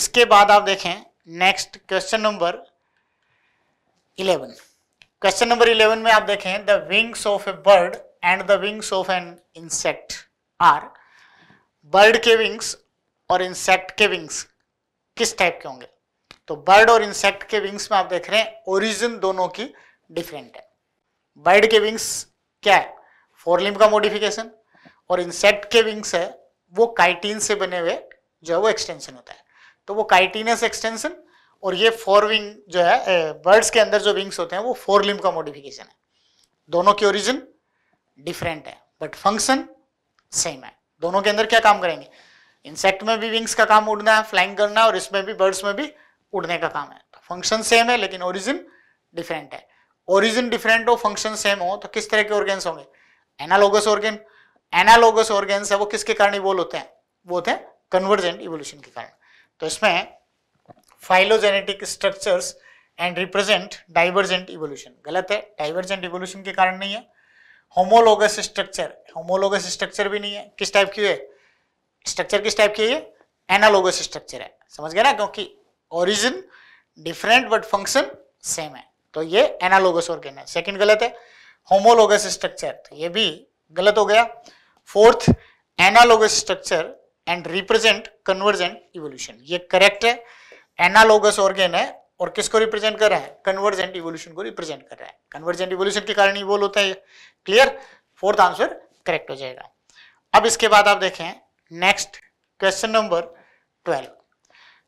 S1: इसके बाद आप देखें next question number eleven question number eleven में आप देखें the wings of a bird and the wings of an insect are bird के विंग्स और इंसेक्ट के विंग्स किस टाइप के होंगे तो बर्ड और इंसेक्ट के विंग्स में आप देख रहे हैं ओरिजिन दोनों की डिफरेंट है बर्ड के विंग्स क्या है फोर लिम्ब का मोडिफिकेशन और इंसेक्ट के विंग्स है वो काइटीन से बने हुए जो है वो एक्सटेंशन होता है तो वो काइटीनस एक्सटेंशन और ये फोर विंग जो है बर्ड्स के अंदर जो विंग्स होते हैं वो फोर लिम्ब का मोडिफिकेशन है दोनों की ओरिजिन डिफरेंट है बट फंक्शन सेम है दोनों के अंदर क्या काम करेंगे इंसेक्ट में भी विंग्स का काम उड़ना है फ्लाइंग करना है और इसमें भी बर्ड्स में भी उड़ने का काम है तो फंक्शन सेम है लेकिन ओरिजिन डिफरेंट है ओरिजिन डिफरेंट हो फंक्शन सेम हो तो किस तरह के ऑर्गेन्स होंगे एनालोगस ऑर्गेन एनालोगस ऑर्गेन है वो किसके कारण इवोल्व होते हैं वो होते हैं कन्वर्जेंट इवोल्यूशन के कारण तो इसमें phylogenetic structures and represent divergent evolution गलत है डाइवर्जेंट इवोल्यूशन के कारण नहीं है होमोलोगस स्ट्रक्चर होमोलोगस स्ट्रक्चर भी नहीं है किस टाइप की है स्ट्रक्चर किस टाइप की है एनालोगस स्ट्रक्चर है समझ गए ना क्योंकि origin different but function same है तो ये एनालोगस ऑर्गेन है सेकंड गलत है होमोलोगस तो स्ट्रक्चर ये भी गलत हो गया fourth analogous structure and represent convergent evolution ये करेक्ट है एनालोगस ऑर्गेन है और किसको रिप्रेजेंट कर रहा है कन्वर्जेंट इवोल्यूशन को रिप्रेजेंट कर रहा है कन्वर्जेंट इवोल्यूशन के कारण ही होता है क्लियर फोर्थ आंसर करेक्ट हो जाएगा अब इसके बाद आप देखें next question number twelve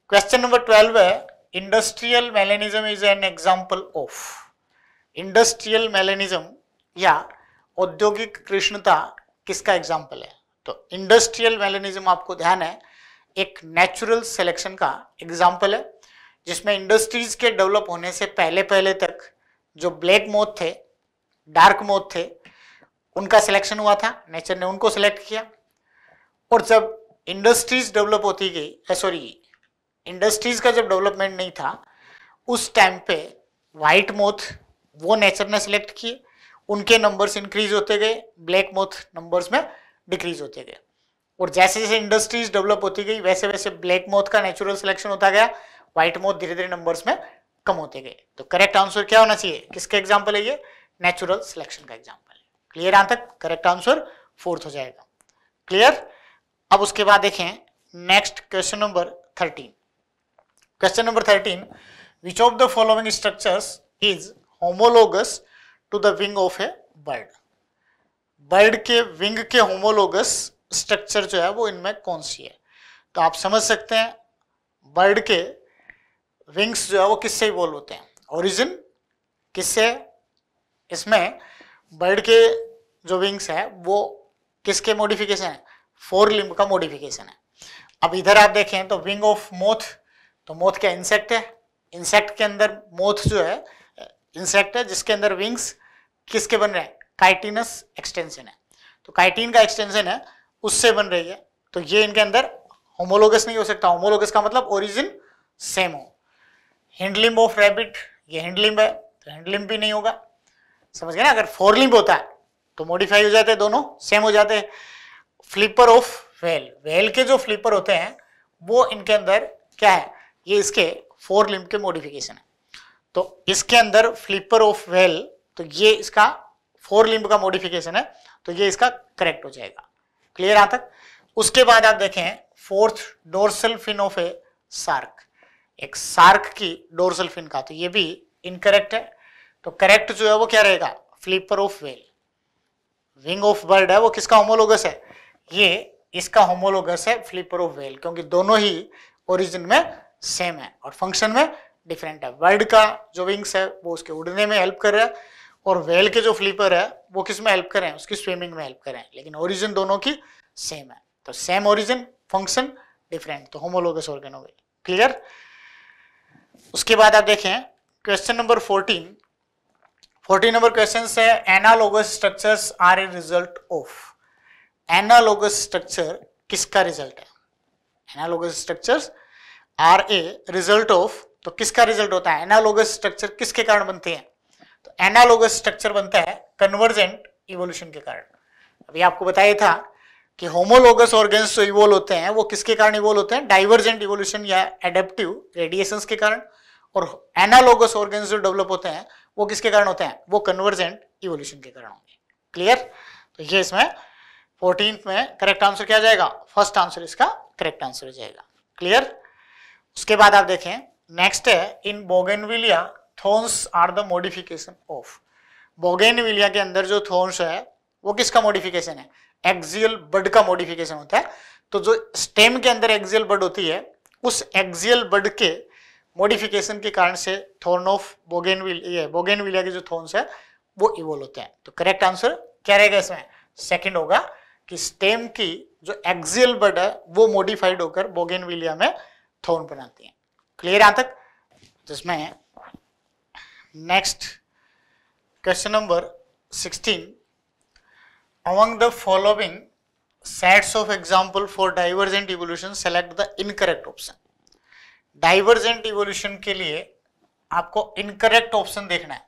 S1: question number twelve है industrial melanism is an example of industrial melanism या औद्योगिक कृष्णता किसका एग्जाम्पल है तो इंडस्ट्रियल मेलेनिज्म आपको ध्यान है एक नेचुरल सिलेक्शन का एग्जाम्पल है जिसमें इंडस्ट्रीज के डेवलप होने से पहले पहले तक जो ब्लैक मोथ थे डार्क मोथ थे उनका सिलेक्शन हुआ था नेचर ने उनको सिलेक्ट किया और जब इंडस्ट्रीज डेवलप होती गई सॉरी इंडस्ट्रीज का जब डेवलपमेंट नहीं था उस टाइम पे व्हाइट मोथ वो नेचर ने सिलेक्ट किए उनके नंबर्स इंक्रीज होते गए ब्लैक मोथ नंबर्स में डिक्रीज होते गए और जैसे जैसे इंडस्ट्रीज डेवलप होती गई वैसे वैसे ब्लैक मोथ का नेचुरल सिलेक्शन होता गया व्हाइट मोथ धीरे धीरे नंबर्स में कम होते गए तो करेक्ट आंसर क्या होना चाहिए किसका एग्जाम्पल है ये नेचुरल सिलेक्शन का एग्जाम्पल क्लियर आ तक करेक्ट आंसर फोर्थ हो जाएगा क्लियर अब उसके बाद देखें next question number thirteen question number thirteen which of the following structures is homologous to the wing of a bird bird के विंग के होमोलोगस स्ट्रक्चर जो है वो इनमें कौन सी है तो आप समझ सकते हैं बर्ड के विंग्स जो है वो किससे इवॉल्व होते हैं ओरिजिन किससे इसमें बर्ड के जो विंग्स है वो किसके मॉडिफिकेशन है फोर लिम्ब का मॉडिफिकेशन है अब इधर आप देखें तो विंग ऑफ मोथ तो मोथ क्या इंसेक्ट है इंसेक्ट के अंदर मोथ जो है इंसेक्ट है जिसके अंदर विंग्स किसके बन रहे हैं काइटिनस एक्सटेंशन है तो काइटिन का एक्सटेंशन है उससे बन रही है तो ये इनके अंदर होमोलोगस नहीं हो सकता होमोलोगस का मतलब ओरिजिन सेम हो हिंडलिम्ब ऑफ रैबिट ये हिंडलिम्ब है तो हिंडलिम्ब भी नहीं होगा समझ गए ना अगर फोरलिम्ब होता है तो मॉडिफाई हो जाते हैं दोनों सेम हो जाते हैं फ्लिपर ऑफ वेल वेल के जो फ्लिपर होते हैं वो इनके अंदर क्या है ये इसके फोर लिम्ब के मॉडिफिकेशन है तो इसके अंदर फ्लिपर ऑफ वेल तो ये इसका फोर लिंब का मॉडिफिकेशन है तो ये इसका करेक्ट हो जाएगा क्लियर आ तक उसके बाद आप देखें fourth dorsal fin of a shark एक सार्क की डोरसल फिन का तो ये भी इनकरेक्ट है तो करेक्ट जो है वो क्या रहेगा flipper of whale wing of bird है वो किसका होमोलोगस है ये इसका होमोलोगस है फ्लिपर ऑफ वेल क्योंकि दोनों ही ओरिजिन में सेम है और फंक्शन में डिफरेंट है बर्ड का जो विंग्स है वो उसके उड़ने में हेल्प कर रहा है और वेल के जो फ्लीपर है वो किस में हेल्प कर रहे हैं उसकी स्विमिंग में हेल्प कर रहे हैं लेकिन ओरिजिन दोनों की सेम है तो सेम ओरिजिन फंक्शन डिफरेंट तो होमोलोगस ऑर्गन हो गई क्लियर उसके बाद आप देखें question number fourteen fourteen number question है analogous structures are a result of analogous structure किसका रिजल्ट है analogous structure are a result of तो किसका रिजल्ट होता है एनालोगस स्ट्रक्चर किसके कारण बनते हैं तो एनालोगस स्ट्रक्चर बनता है कन्वर्जेंट इवोल्यूशन के कारण अभी आपको बताया था कि होमोलोगस ऑर्गेन्स जो इवोल्व होते हैं वो किसके कारण इवोल्व होते हैं डाइवर्जेंट इवोल्यूशन या एडेप्टिव रेडिएशन के कारण और एनालोगस ऑर्गेन्स जो डेवलप होते हैं वो किसके कारण होते हैं वो कन्वर्जेंट इवोल्यूशन के कारण होंगे क्लियर तो ये इसमें फोर्टीन में करेक्ट आंसर क्या जाएगा फर्स्ट आंसर इसका करेक्ट आंसर हो जाएगा क्लियर उसके बाद आप देखें नेक्स्ट है in bougainvillea thorns are the modification of bougainvillea के अंदर जो थोन्स है वो किसका मॉडिफिकेशन है एक्सियल बड का मॉडिफिकेशन होता है तो जो स्टेम के अंदर एक्सियल बड होती है उस एक्सियल बड के मॉडिफिकेशन के कारण से थोर्न ऑफ बोगेनविल ये बोगेनविलिया के जो थोन्स है वो इवोल्व होते हैं तो करेक्ट आंसर क्या रहेगा इसमें सेकेंड होगा कि स्टेम की जो एक्सियल बड है वो मॉडिफाइड होकर बोगेनविलिया में थोन बनाती है क्लियर यहां तक जिसमें next question number 16 among the following sets of example for divergent evolution select the incorrect option divergent evolution के लिए आपको इनकरेक्ट ऑप्शन देखना है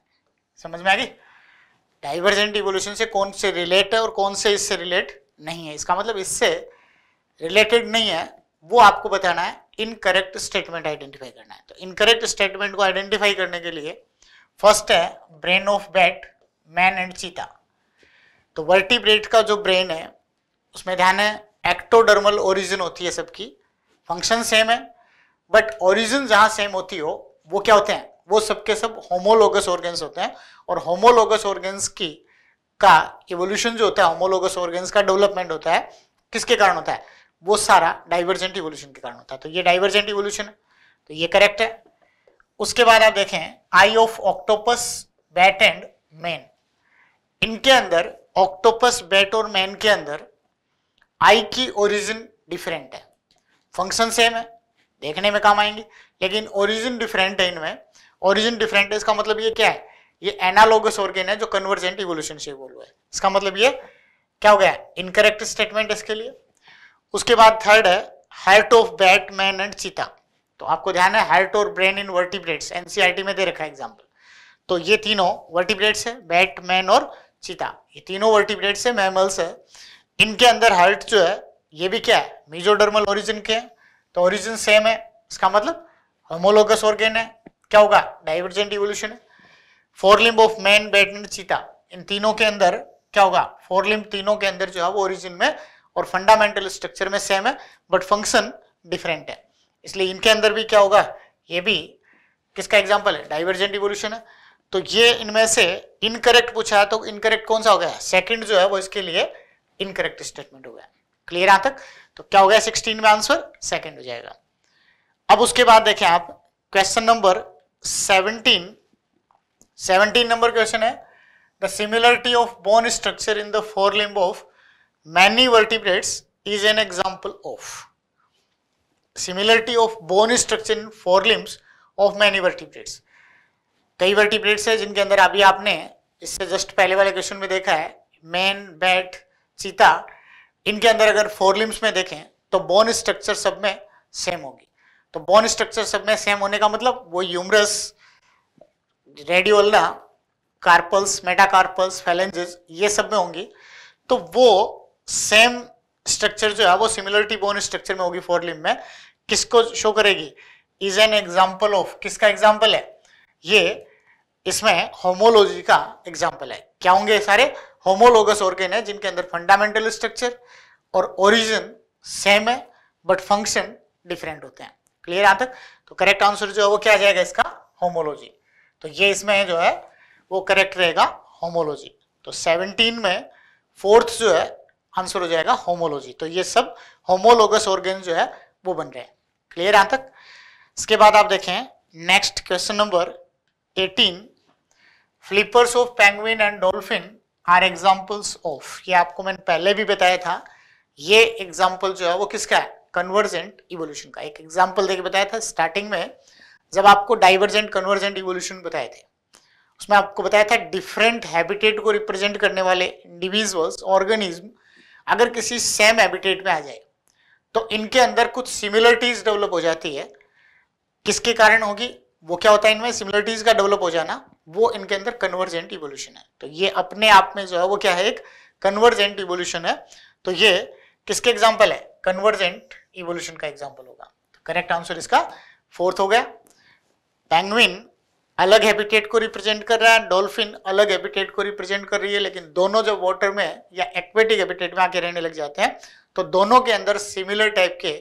S1: समझ में आ गई डाइवर्जेंट इवोल्यूशन से कौन से रिलेट है और कौन से इससे रिलेट नहीं है इसका मतलब इससे रिलेटेड नहीं है वो आपको बताना है इनकरेक्ट स्टेटमेंट आइडेंटिफाई करना है तो इनकरेक्ट स्टेटमेंट को आइडेंटिफाई करने के लिए फर्स्ट है brain of bat man and cheetah तो वर्टिब्रेट का जो ब्रेन है उसमें ध्यान है एक्टोडर्मल ओरिजिन होती है सबकी फंक्शन सेम है बट ओरिजिन जहां सेम होती हो वो क्या होते हैं वो सबके सब होमोलोगस ऑर्गेन्स होते हैं और होमोलोगस ऑर्गेन्स की का इवोल्यूशन जो होता है होमोलोगस ऑर्गेन्स का डेवलपमेंट होता है किसके कारण होता है वो सारा डाइवर्जेंट इवोल्यूशन के कारण होता है तो ये डाइवर्जेंट इवोल्यूशन है तो ये करेक्ट है उसके बाद आप देखें eye of octopus bat and man इनके अंदर ऑक्टोपस बैट और मैन के अंदर आई की ओरिजिन डिफरेंट है फंक्शन सेम है देखने में काम आएंगे लेकिन ओरिजिन डिफरेंट है इनमें ओरिजिन डिफरेंट है इसका मतलब ये क्या है ये एनालोगस ऑर्गेन है जो कन्वर्जेंट इवोल्यूशन से बोल इवोल्व है इसका मतलब ये क्या हो गया इनकरेक्ट स्टेटमेंट इसके लिए उसके बाद थर्ड है heart of Batman and cheetah तो आपको ध्यान है हार्ट और ब्रेन इन वर्टिब्रेट्स एनसीआरटी में दे रखा है एग्जाम्पल तो ये तीनों वर्टिब्रेट्स है बैटमैन और चीता ये तीनों वर्टिब्रेट्स है मैमल्स है इनके अंदर हार्ट जो है ये भी क्या है मीजोडर्मल ओरिजिन के हैं तो ओरिजिन सेम है इसका मतलब होमोलोगस ऑर्गेन है क्या होगा डाइवर्जेंट इवोल्यूशन है forelimb of man bat man cheetah इन तीनों के अंदर क्या होगा फोर लिम्ब तीनों के अंदर जो है वो ओरिजिन में और फंडामेंटल स्ट्रक्चर में सेम है बट फंक्शन डिफरेंट है इसलिए इनके अंदर भी क्या होगा ये भी किसका एग्जाम्पल है डाइवर्जेंट इवोल्यूशन है तो ये इनमें से इनकरेक्ट पूछा है तो इनकरेक्ट कौन सा हो गया सेकंड जो है वो इसके लिए इनकरेक्ट स्टेटमेंट हो गया क्लियर आ तक तो क्या हो गया सिक्सटीन में आंसर सेकंड हो जाएगा अब उसके बाद देखें आप question number seventeen seventeen number question है the similarity of bone structure in the forelimb of many vertebrates is an example of similarity of bone structure in forelimbs of many vertebrates. कई vertebrates है जिनके अंदर अभी आपने इससे just पहले वाले क्वेश्चन में देखा है मैन बैट चीता इनके अंदर अगर फोर लिम्स में देखें तो बोन स्ट्रक्चर सब में सेम होगी तो बोन स्ट्रक्चर सब में सेम होने का मतलब वो humerus radioulna carpals metacarpals phalanges ये सब में होंगी तो वो सेम स्ट्रक्चर जो है वो सिमिलरिटी बोन स्ट्रक्चर में होगी फोर लिम में किसको शो करेगी इज एन एग्जाम्पल ऑफ किसका एग्जाम्पल है ये इसमें होमोलॉजी का एग्जाम्पल है क्या होंगे सारे होमोलोगस ऑर्गेन है जिनके अंदर फंडामेंटल स्ट्रक्चर और ओरिजिन सेम है बट फंक्शन डिफरेंट होते हैं क्लियर यहां तक तो करेक्ट आंसर जो है वो क्या आ जाएगा इसका होमोलॉजी तो ये इसमें जो है वो करेक्ट रहेगा होमोलॉजी तो 17 में फोर्थ जो है आंसर हो जाएगा होमोलॉजी तो ये सब होमोलोगस ऑर्गेन जो है वो बन रहे हैं क्लियर यहां तक इसके बाद आप देखें next question number 18 flippers of penguin and dolphin are examples of ये आपको मैंने पहले भी बताया था ये एग्जाम्पल जो है वो किसका है कन्वर्जेंट इवोल्यूशन का एक एग्जाम्पल देके बताया था स्टार्टिंग में जब आपको डाइवर्जेंट कन्वर्जेंट इवोल्यूशन बताए थे उसमें आपको बताया था डिफरेंट हैबिटेट को रिप्रेजेंट करने वाले इंडिविजुअल्स ऑर्गेनिज्म अगर किसी सेम हैबिटेट में आ जाए तो इनके अंदर कुछ सिमिलरिटीज डेवलप हो जाती है किसके कारण होगी वो क्या होता है इनमें सिमिलरिटीज का डेवलप हो जाना वो इनके अंदर कन्वर्जेंट इवोल्यूशन है तो ये अपने आप में जो है वो क्या है एक कन्वर्जेंट इवोल्यूशन है तो ये किसके एग्जाम्पल है कन्वर्जेंट इवोल्यूशन का एग्जाम्पल होगा तो करेक्ट आंसर इसका फोर्थ हो गया पैंगविन अलग हैबिटेट को रिप्रेजेंट कर रहा है डॉल्फिन अलग हैबिटेट को रिप्रेजेंट कर रही है लेकिन दोनों जब वाटर में या एक्वेटिक हैबिटेट में आके रहने लग जाते हैं तो दोनों के अंदर सिमिलर टाइप के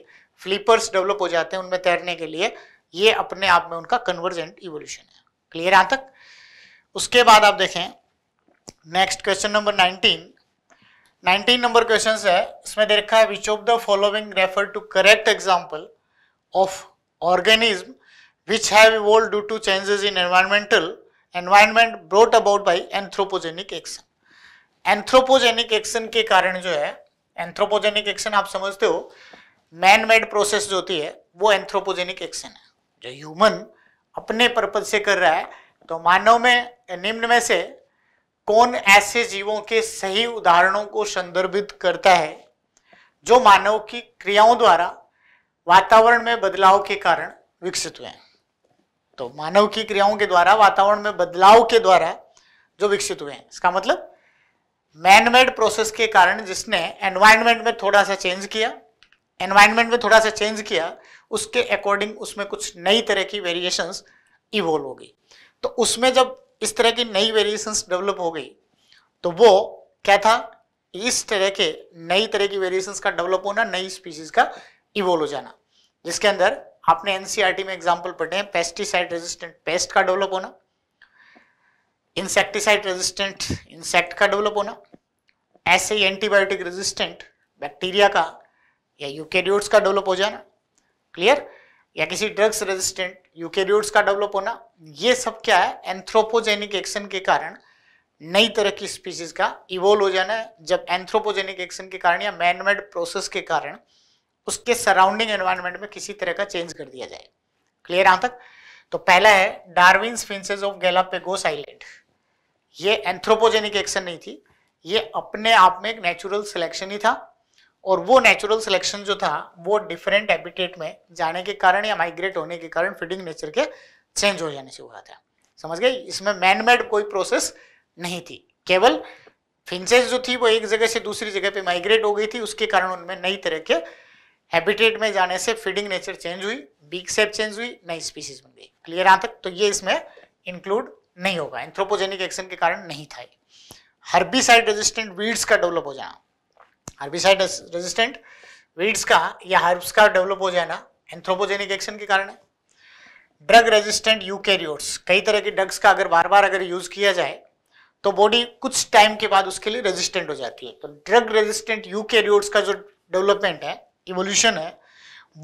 S1: फ्लिपर्स डेवलप हो जाते हैं उनमें तैरने के लिए ये अपने आप में उनका कन्वर्जेंट इवोल्यूशन है क्लियर यहां तक उसके बाद आप देखें next question number nineteen nineteen number question है इसमें देखा है which of the following refer to correct example of organism which have evolved due to changes in environmental environment brought about by anthropogenic action. anthropogenic action के कारण जो है anthropogenic action आप समझते हो man made process जो होती है वो anthropogenic action है जो human अपने पर्पज से कर रहा है तो मानव में निम्न में से कौन ऐसे जीवों के सही उदाहरणों को संदर्भित करता है जो मानव की क्रियाओं द्वारा वातावरण में बदलाव के कारण विकसित हुए हैं तो मानव की क्रियाओं के द्वारा वातावरण में बदलाव के द्वारा जो विकसित हुए हैं इसका मतलब मैनमेड प्रोसेस के कारण जिसने एनवायरमेंट में थोड़ा सा चेंज किया एनवायरमेंट में थोड़ा सा चेंज किया उसके अकॉर्डिंग उसमें कुछ नई तरह की वेरिएशंस इवोल्व हो गई तो उसमें जब इस तरह की नई वेरिएशंस डेवलप हो गई तो वो क्या था इस तरह के नई तरह की वेरिएशंस का डेवलप होना नई स्पीसीज का इवोल्व हो जाना जिसके अंदर आपने एनसीईआरटी e में एग्जांपल पढ़े हैं पेस्टिसाइड रेजिस्टेंट पेस्ट का डेवलप होना इंसेक्टिसाइड रेजिस्टेंट इंसेक्ट का डेवलप होना ऐसे ही एंटीबायोटिक रेजिस्टेंट बैक्टीरिया का या यूकेरियोड्स का डेवलप हो जाना क्लियर या किसी ड्रग्स रेजिस्टेंट यूकेरियोड्स का डेवलप होना ये सब क्या है एंथ्रोपोजेनिक एक्शन के कारण नई तरह की स्पीसीज का इवोल्व हो जाना है जब एंथ्रोपोजेनिक एक्शन के कारण या मैनमेड प्रोसेस के कारण उसके सराउंडिंग एनवायरमेंट में किसी तरह का चेंज कर दिया जाए क्लियर आ तक तो पहला है Darwin finches of Galapagos island ये एंथ्रोपोजेनिक एक्शन नहीं थी ये अपने आप में एक नेचुरल सिलेक्शन ही था और वो नेचुरल सिलेक्शन जो था वो डिफरेंट हैबिटेट में जाने के कारण या माइग्रेट होने के कारण फीडिंग नेचर के चेंज हो जाने से हुआ था समझ गए इसमें मैनमेड कोई प्रोसेस नहीं थी केवल फिंसेज जो थी वो एक जगह से दूसरी जगह पे माइग्रेट हो गई थी उसके कारण उनमें नई तरह के हैबिटेट में जाने से फीडिंग नेचर चेंज हुई बीक सेप चेंज हुई नई स्पीसीज बन गई क्लियर आ तक तो ये इसमें इंक्लूड नहीं होगा एंथ्रोपोजेनिक एक्शन के कारण नहीं था ये हर्बिसाइड रेजिस्टेंट वीड्स का डेवलप हो जाना हर्बिसाइड रेजिस्टेंट वीड्स का या हर्ब्स का डेवलप हो जाना एंथ्रोपोजेनिक एक्शन के कारण है ड्रग रेजिस्टेंट यूकैरियोट्स कई तरह के ड्रग्स का अगर बार बार अगर यूज किया जाए तो बॉडी कुछ टाइम के बाद उसके लिए रेजिस्टेंट हो जाती है तो ड्रग रेजिस्टेंट यूकैरियोट्स का जो डेवलपमेंट है इवोल्यूशन है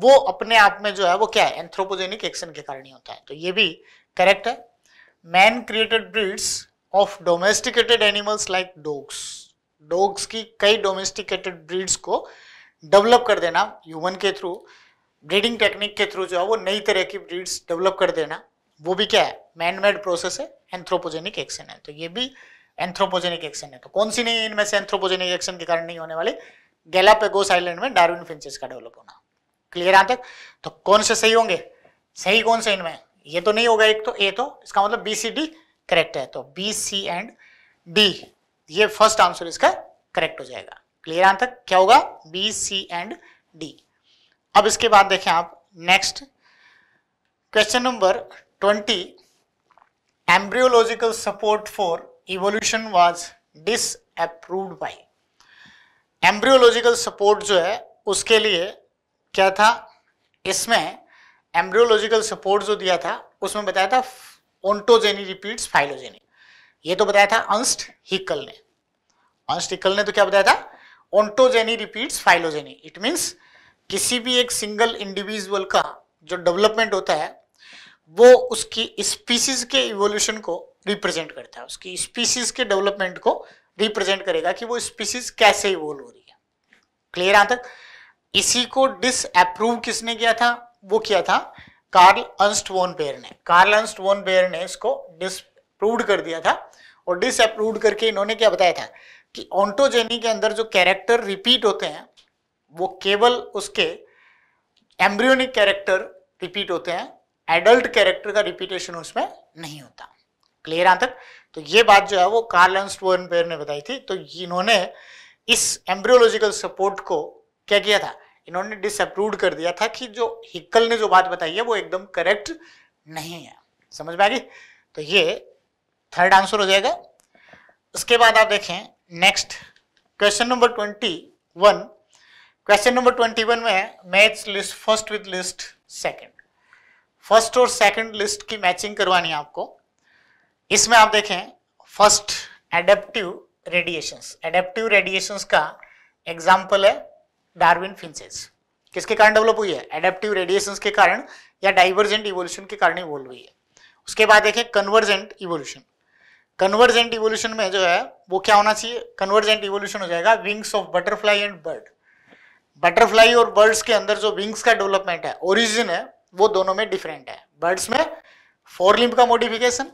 S1: वो अपने आप में जो है वो क्या है एंथ्रोपोजेनिक एक्शन के कारण ही होता है तो ये भी करेक्ट है man created breeds of domesticated animals like dogs dogs की कई डोमेस्टिकेटेड ब्रीड्स को डेवलप कर देना ह्यूमन के थ्रू ब्रीडिंग टेक्निक के थ्रू जो है वो नई तरह की ब्रीड्स डेवलप कर देना वो भी क्या है मैन मेड प्रोसेस है एंथ्रोपोजेनिक एक्शन है तो ये भी एंथ्रोपोजेनिक एक्शन है तो कौन सी नहीं है इनमें से एंथ्रोपोजेनिक एक्शन के कारण नहीं होने वाले गैलापेगोस आइलैंड में डार्विन फिंचेस का डेवलप होना क्लियर आ तक तो कौन से सही होंगे सही कौन से इनमें ये तो नहीं होगा एक तो ए तो इसका मतलब बी सी डी करेक्ट है तो बी सी एंड डी ये फर्स्ट आंसर इसका करेक्ट हो जाएगा क्लियर यहाँ तक क्या होगा बी सी एंड डी अब इसके बाद देखें आप next question number twenty embryological support for evolution was disapproved by embryological support जो है उसके लिए क्या था इसमें एम्ब्रियोलॉजिकल सपोर्ट जो दिया था उसमें बताया था ओंटोजेनी रिपीट्स फाइलोजेनी ये तो बताया था अंस्ट हिकल ने अंस्ट हिकल ने तो क्या बताया था ontogeny repeats phylogeny it means किसी भी एक सिंगल इंडिविजुअल का जो डेवलपमेंट होता है वो उसकी स्पीसीज के इवोल्यूशन को रिप्रेजेंट करता है उसकी स्पीसीज के डेवलपमेंट को रिप्रेजेंट करेगा कि वो स्पीसीज कैसे इवोल्व हो रही है क्लियर यहां तक इसी को डिसअप्रूव किसने किया था वो किया था कार्ल अंस्ट वोन पेयर ने कार्ल अंस्ट वोन बेयर ने इसको डिसप्रूव्ड कर दिया था और डिसअप्रूव्ड करके इन्होंने क्या बताया था कि ऑन्टोजेनी के अंदर जो कैरेक्टर रिपीट होते हैं वो केवल उसके एम्ब्रियोनिक कैरेक्टर रिपीट होते हैं एडल्ट कैरेक्टर का रिपीटेशन उसमें नहीं होता क्लियर आंसर तक तो ये बात जो है वो कार्ल एंस्टोन पेयर ने बताई थी तो इन्होंने इस एम्ब्रियोलॉजिकल सपोर्ट को क्या किया था इन्होंने डिसअप्रूव कर दिया था कि जो हिकल ने जो बात बताई है वो एकदम करेक्ट नहीं है समझ में आ गई तो ये थर्ड आंसर हो जाएगा उसके बाद आप देखें next question number twenty one question number twenty one में match list first with list second first और सेकंड लिस्ट की मैचिंग करवानी है आपको इसमें आप देखें first adaptive radiations adaptive radiations का एग्जाम्पल है डार्विन फिंसेस किसके कारण डेवलप हुई है एडेप्टिव रेडिएशन के कारण या डाइवर्जेंट इवोल्यूशन के कारण इवोल्व हुई है उसके बाद देखें कन्वर्जेंट इवोल्यूशन कन्वर्जेंट इवोल्यूशन में जो है वो क्या होना चाहिए कन्वर्जेंट इवोल्यूशन हो जाएगा wings of butterfly and bird butterfly और बर्ड्स के अंदर जो विंग्स का डेवलपमेंट है ओरिजिन है वो दोनों में डिफरेंट है बर्ड्स में फोर लिम्ब का मोडिफिकेशन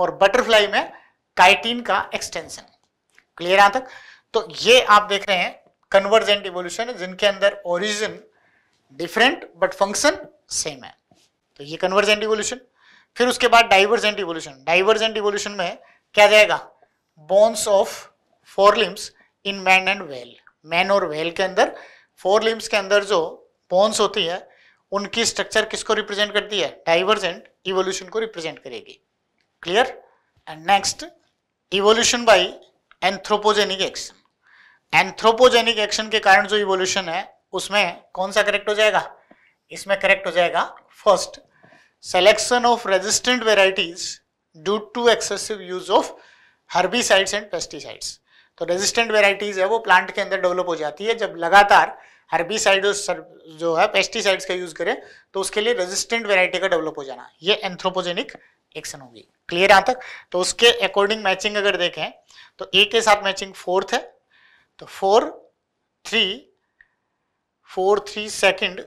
S1: और बटरफ्लाई में काइटिन का एक्सटेंशन क्लियर यहां तक तो ये आप देख रहे हैं कन्वर्जेंट इवोल्यूशन जिनके अंदर origin different but function same है तो ये कन्वर्जेंट इवोल्यूशन फिर उसके बाद डाइवर्जेंट इवोल्यूशन डाइवर्जेंट इवोल्यूशन में क्या जाएगा bones of fore limbs in man and whale man और वेल के अंदर फोर लिम्स के अंदर जो बोन्स होती है उनकी स्ट्रक्चर किसको रिप्रेजेंट करती है डाइवर्जेंट इवोल्यूशन को रिप्रेजेंट करेगी clear and next evolution by anthropogenic action anthropogenic action के कारण जो इवोल्यूशन है उसमें कौन सा करेक्ट हो जाएगा इसमें करेक्ट हो जाएगा first selection of resistant varieties due to excessive use of herbicides and pesticides तो रेजिस्टेंट वेराइटीज है वो प्लांट के अंदर डेवलप हो जाती है जब लगातार हर्बिसाइड जो है पेस्टिसाइड्स का यूज करें तो उसके लिए रेजिस्टेंट वेराइटी का डेवलप हो जाना ये एंथ्रोपोजेनिक एक्शन होगी क्लियर यहां तक तो उसके अकॉर्डिंग मैचिंग अगर देखें तो ए के साथ मैचिंग फोर्थ है तो four three four three second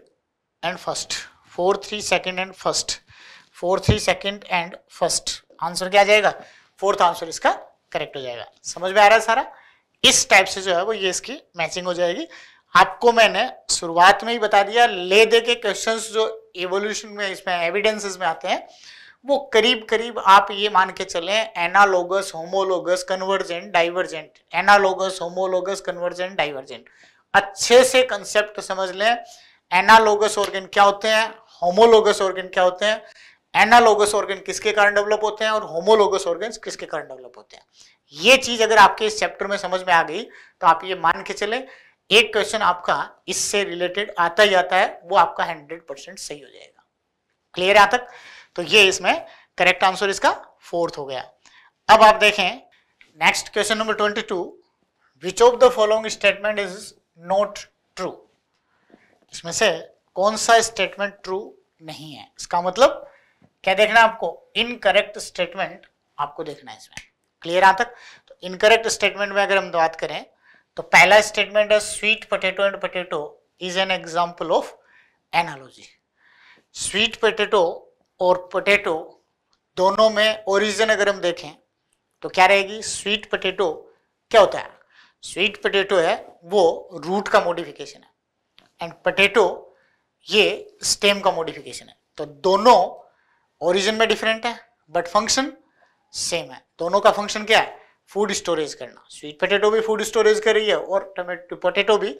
S1: and first four three second and first four three second and first answer क्या आ जाएगा फोर्थ आंसर इसका करेक्ट हो जाएगा समझ में आ रहा है सारा इस टाइप से जो है वो ये इसकी मैचिंग हो जाएगी आपको मैंने शुरुआत में ही बता दिया ले दे के क्वेश्चंस जो एवोल्यूशन में इसमें एविडेंसेस में आते हैं वो करीब करीब आप ये मान के चले analogous homologous convergent divergent analogous homologous convergent divergent अच्छे से कंसेप्ट समझ लें एनालोगस ऑर्गेन क्या होते हैं होमोलोगस ऑर्गेन क्या होते हैं एनालोगस ऑर्गेन किसके कारण डेवलप होते हैं और होमोलोगस ऑर्गेन किसके कारण डेवलप होते हैं ये चीज अगर आपके इस चैप्टर में समझ में आ गई तो आप ये मान के चले एक क्वेश्चन आपका इससे रिलेटेड आता ही आता है वो आपका हंड्रेड परसेंट सही हो जाएगा क्लियर है तक तो ये इसमें करेक्ट आंसर इसका फोर्थ हो गया अब आप देखें next question number twenty two which of the following statement is not true इसमें से कौन सा स्टेटमेंट ट्रू नहीं है इसका मतलब क्या देखना आपको इनकरेक्ट स्टेटमेंट आपको देखना है इसमें क्लियर आ तक तो इनकरेक्ट स्टेटमेंट में अगर हम बात करें तो पहला स्टेटमेंट है sweet potato and potato is an example of analogy sweet potato और पोटैटो दोनों में ओरिजिन अगर हम देखें तो क्या रहेगी स्वीट पोटैटो क्या होता है स्वीट पोटैटो है वो रूट का मॉडिफिकेशन है एंड पोटैटो ये स्टेम का मॉडिफिकेशन है तो दोनों ओरिजिन में डिफरेंट है बट फंक्शन सेम है दोनों का फंक्शन क्या है फूड स्टोरेज करना स्वीट पोटैटो भी फूड स्टोरेज कर रही है और टमेटो पोटैटो भी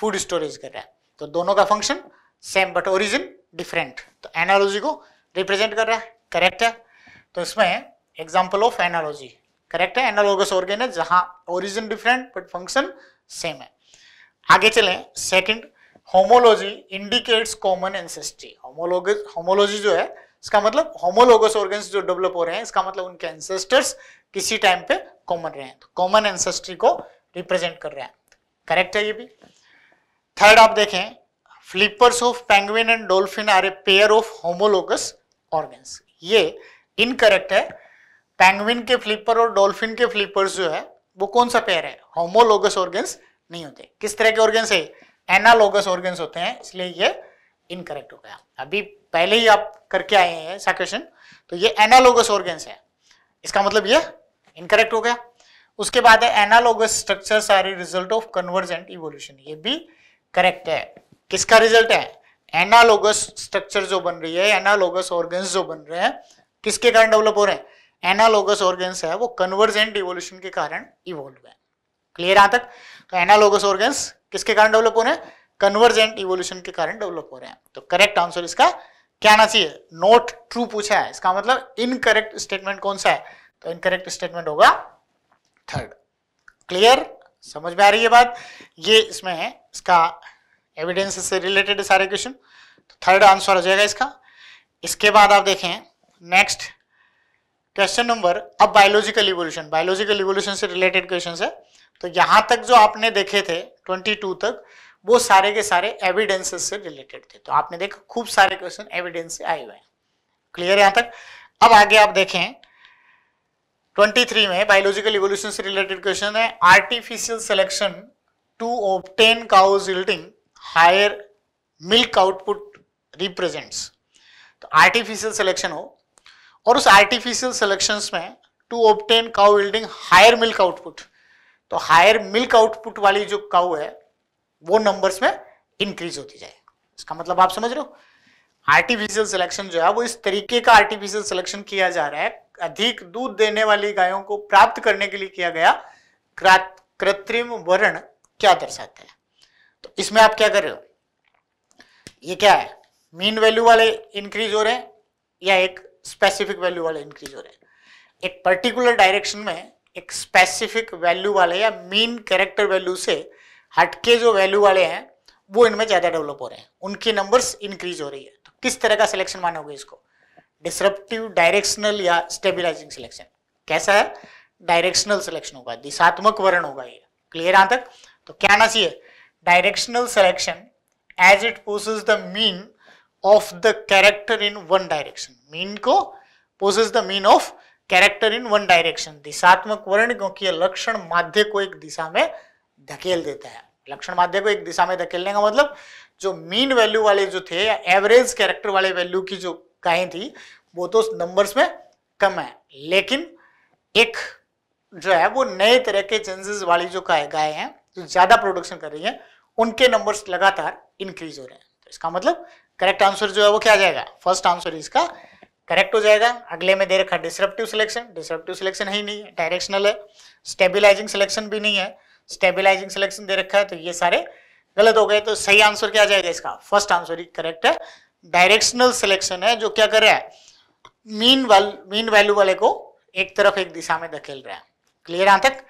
S1: फूड स्टोरेज कर रहा है तो दोनों का function same but origin different तो एनालॉजी को रिप्रेजेंट कर रहा है करेक्ट है तो इसमें एग्जाम्पल ऑफ एनालॉजी करेक्ट है एनालॉगस ऑर्गेन है जहां origin different but function same है आगे चले second homology indicates common ancestry homolog homology जो है इसका मतलब होमोलोगस ऑर्गन्स जो डेवलप हो रहे हैं इसका मतलब उनके एंसेस्टर्स किसी टाइम पे कॉमन रहे हैं तो कॉमन एंसेस्ट्री को रिप्रेजेंट कर रहे हैं करेक्ट है ये भी थर्ड आप देखें flippers of penguin and dolphin are a pair of homologous organs ये इनकरेक्ट है पैंगविन के फ्लिपर और डॉल्फिन के फ्लिपर्स जो है वो कौन सा पेयर है होमोलोगस ऑर्गन्स नहीं होते किस तरह के ऑर्गन्स है एनालोगस ऑर्गन्स होते हैं इसलिए ये इनकरेक्ट हो गया अभी पहले ही आप करके आए हैं ऐसा क्वेश्चन तो ये एनालोगस ऑर्गन्स है इसका मतलब ये इनकरेक्ट हो गया उसके बाद है एनालोगस स्ट्रक्चर सारे रिजल्ट ऑफ कन्वर्जेंट इवोल्यूशन ये भी करेक्ट है किसका रिजल्ट है एनालोगस स्ट्रक्चर जो बन रही है एनालोगस ऑर्गन्स जो बन रहे हैं किसके कारण डेवलप हो रहे हैं एनालोगस ऑर्गेन्स है वो कन्वर्जेंट इवोल्यूशन के कारण इवोल्व है क्लियर यहां तक तो एनालोगस ऑर्गेन्स किसके कारण डेवलप हो रहे हैं कन्वर्जेंट इवोल्यूशन के कारण डेवलप हो रहे हैं तो करेक्ट आंसर इसका क्या आना चाहिए नोट ट्रू पूछा है इसका मतलब इनकरेक्ट स्टेटमेंट कौन सा है तो इनकरेक्ट स्टेटमेंट होगा थर्ड क्लियर समझ में आ रही है बात ये इसमें है इसका एविडेंस से रिलेटेड सारे क्वेश्चन थर्ड आंसर हो जाएगा इसका इसके बाद आप देखें नेक्स्ट क्वेश्चन नंबर अब बायोलॉजिकल इवोल्यूशन बायोलॉजिकल इवोल्यूशन से रिलेटेड क्वेश्चन है तो यहां तक जो आपने देखे थे 22 तक वो सारे के सारे एविडेंसेस से रिलेटेड थे तो आपने देखा खूब सारे क्वेश्चन एविडेंस से आए हुए हैं क्लियर यहां तक अब आगे आप देखें 23 में बायोलॉजिकल इवोल्यूशन से रिलेटेड क्वेश्चन है artificial selection to obtain cows yielding higher milk output represents तो आर्टिफिशियल सिलेक्शन हो और उस आर्टिफिशियल सिलेक्शन में to obtain cow yielding higher milk output तो हायर मिल्क आउटपुट वाली जो काउ है वो नंबर्स में इंक्रीज होती जाए इसका मतलब आप समझ रहे हो आर्टिफिशियल सिलेक्शन जो है वो इस तरीके का आर्टिफिशियल सिलेक्शन किया जा रहा है अधिक दूध देने वाली गायों को प्राप्त करने के लिए किया गया कृत्रिम वर्ण क्या दर्शाता है तो इसमें आप क्या कर रहे हो ये क्या है मीन वैल्यू वाले इंक्रीज हो रहे हैं या एक स्पेसिफिक वैल्यू वाले इंक्रीज हो रहे हैं एक पर्टिकुलर डायरेक्शन में एक स्पेसिफिक वैल्यू वाले या मीन कैरेक्टर वैल्यू से हटके जो वैल्यू वाले हैं वो इनमें ज़्यादा डेवलप हो रहे हैं उनके नंबर्स इंक्रीज हो रही है तो किस तरह का सिलेक्शन मानोगे इसको डिसरप्टिव डायरेक्शनल या स्टेबिलाईजिंग सिलेक्शन कैसा है डायरेक्शनल सिलेक्शन होगा दिशात्मक वर्ण होगा ये क्लियर यहाँ तक तो क्या आना चाहिए directional selection as it possesses the mean of the character in one direction. Mean को possess the mean of character in one direction. दिशात्मक वर्ण क्योंकि लक्षण माध्य को एक दिशा में धकेल देता है लक्षण माध्य को एक दिशा में धकेलने का मतलब जो मीन वैल्यू वाले जो थे या एवरेज कैरेक्टर वाले वैल्यू की जो गाय थी वो तो नंबर्स में कम है लेकिन एक जो है वो नए तरह के चेंजेस वाली जो गाय हैं जो ज़्यादा प्रोडक्शन कर रही हैं उनके नंबर्स लगातार इंक्रीज हो रहे हैं तो इसका मतलब करेक्ट आंसर जो है वो क्या आ जाएगा फर्स्ट आंसर इसका करेक्ट हो जाएगा अगले में दे रखा डिसरप्टिव सिलेक्शन डिसरप्टिव सिलेक्शन है ही नहीं है डायरेक्शनल है स्टेबिलाईजिंग सिलेक्शन भी नहीं है स्टेबिलाईजिंग सिलेक्शन दे रखा है तो ये सारे गलत हो गए तो सही आंसर क्या जाएगा इसका फर्स्ट आंसर ही करेक्ट है डायरेक्शनल सिलेक्शन है जो क्या कर रहा है मीन वाल मीन वैल्यू वाले को एक तरफ एक दिशा में धकेल रहा है क्लियर यहां तक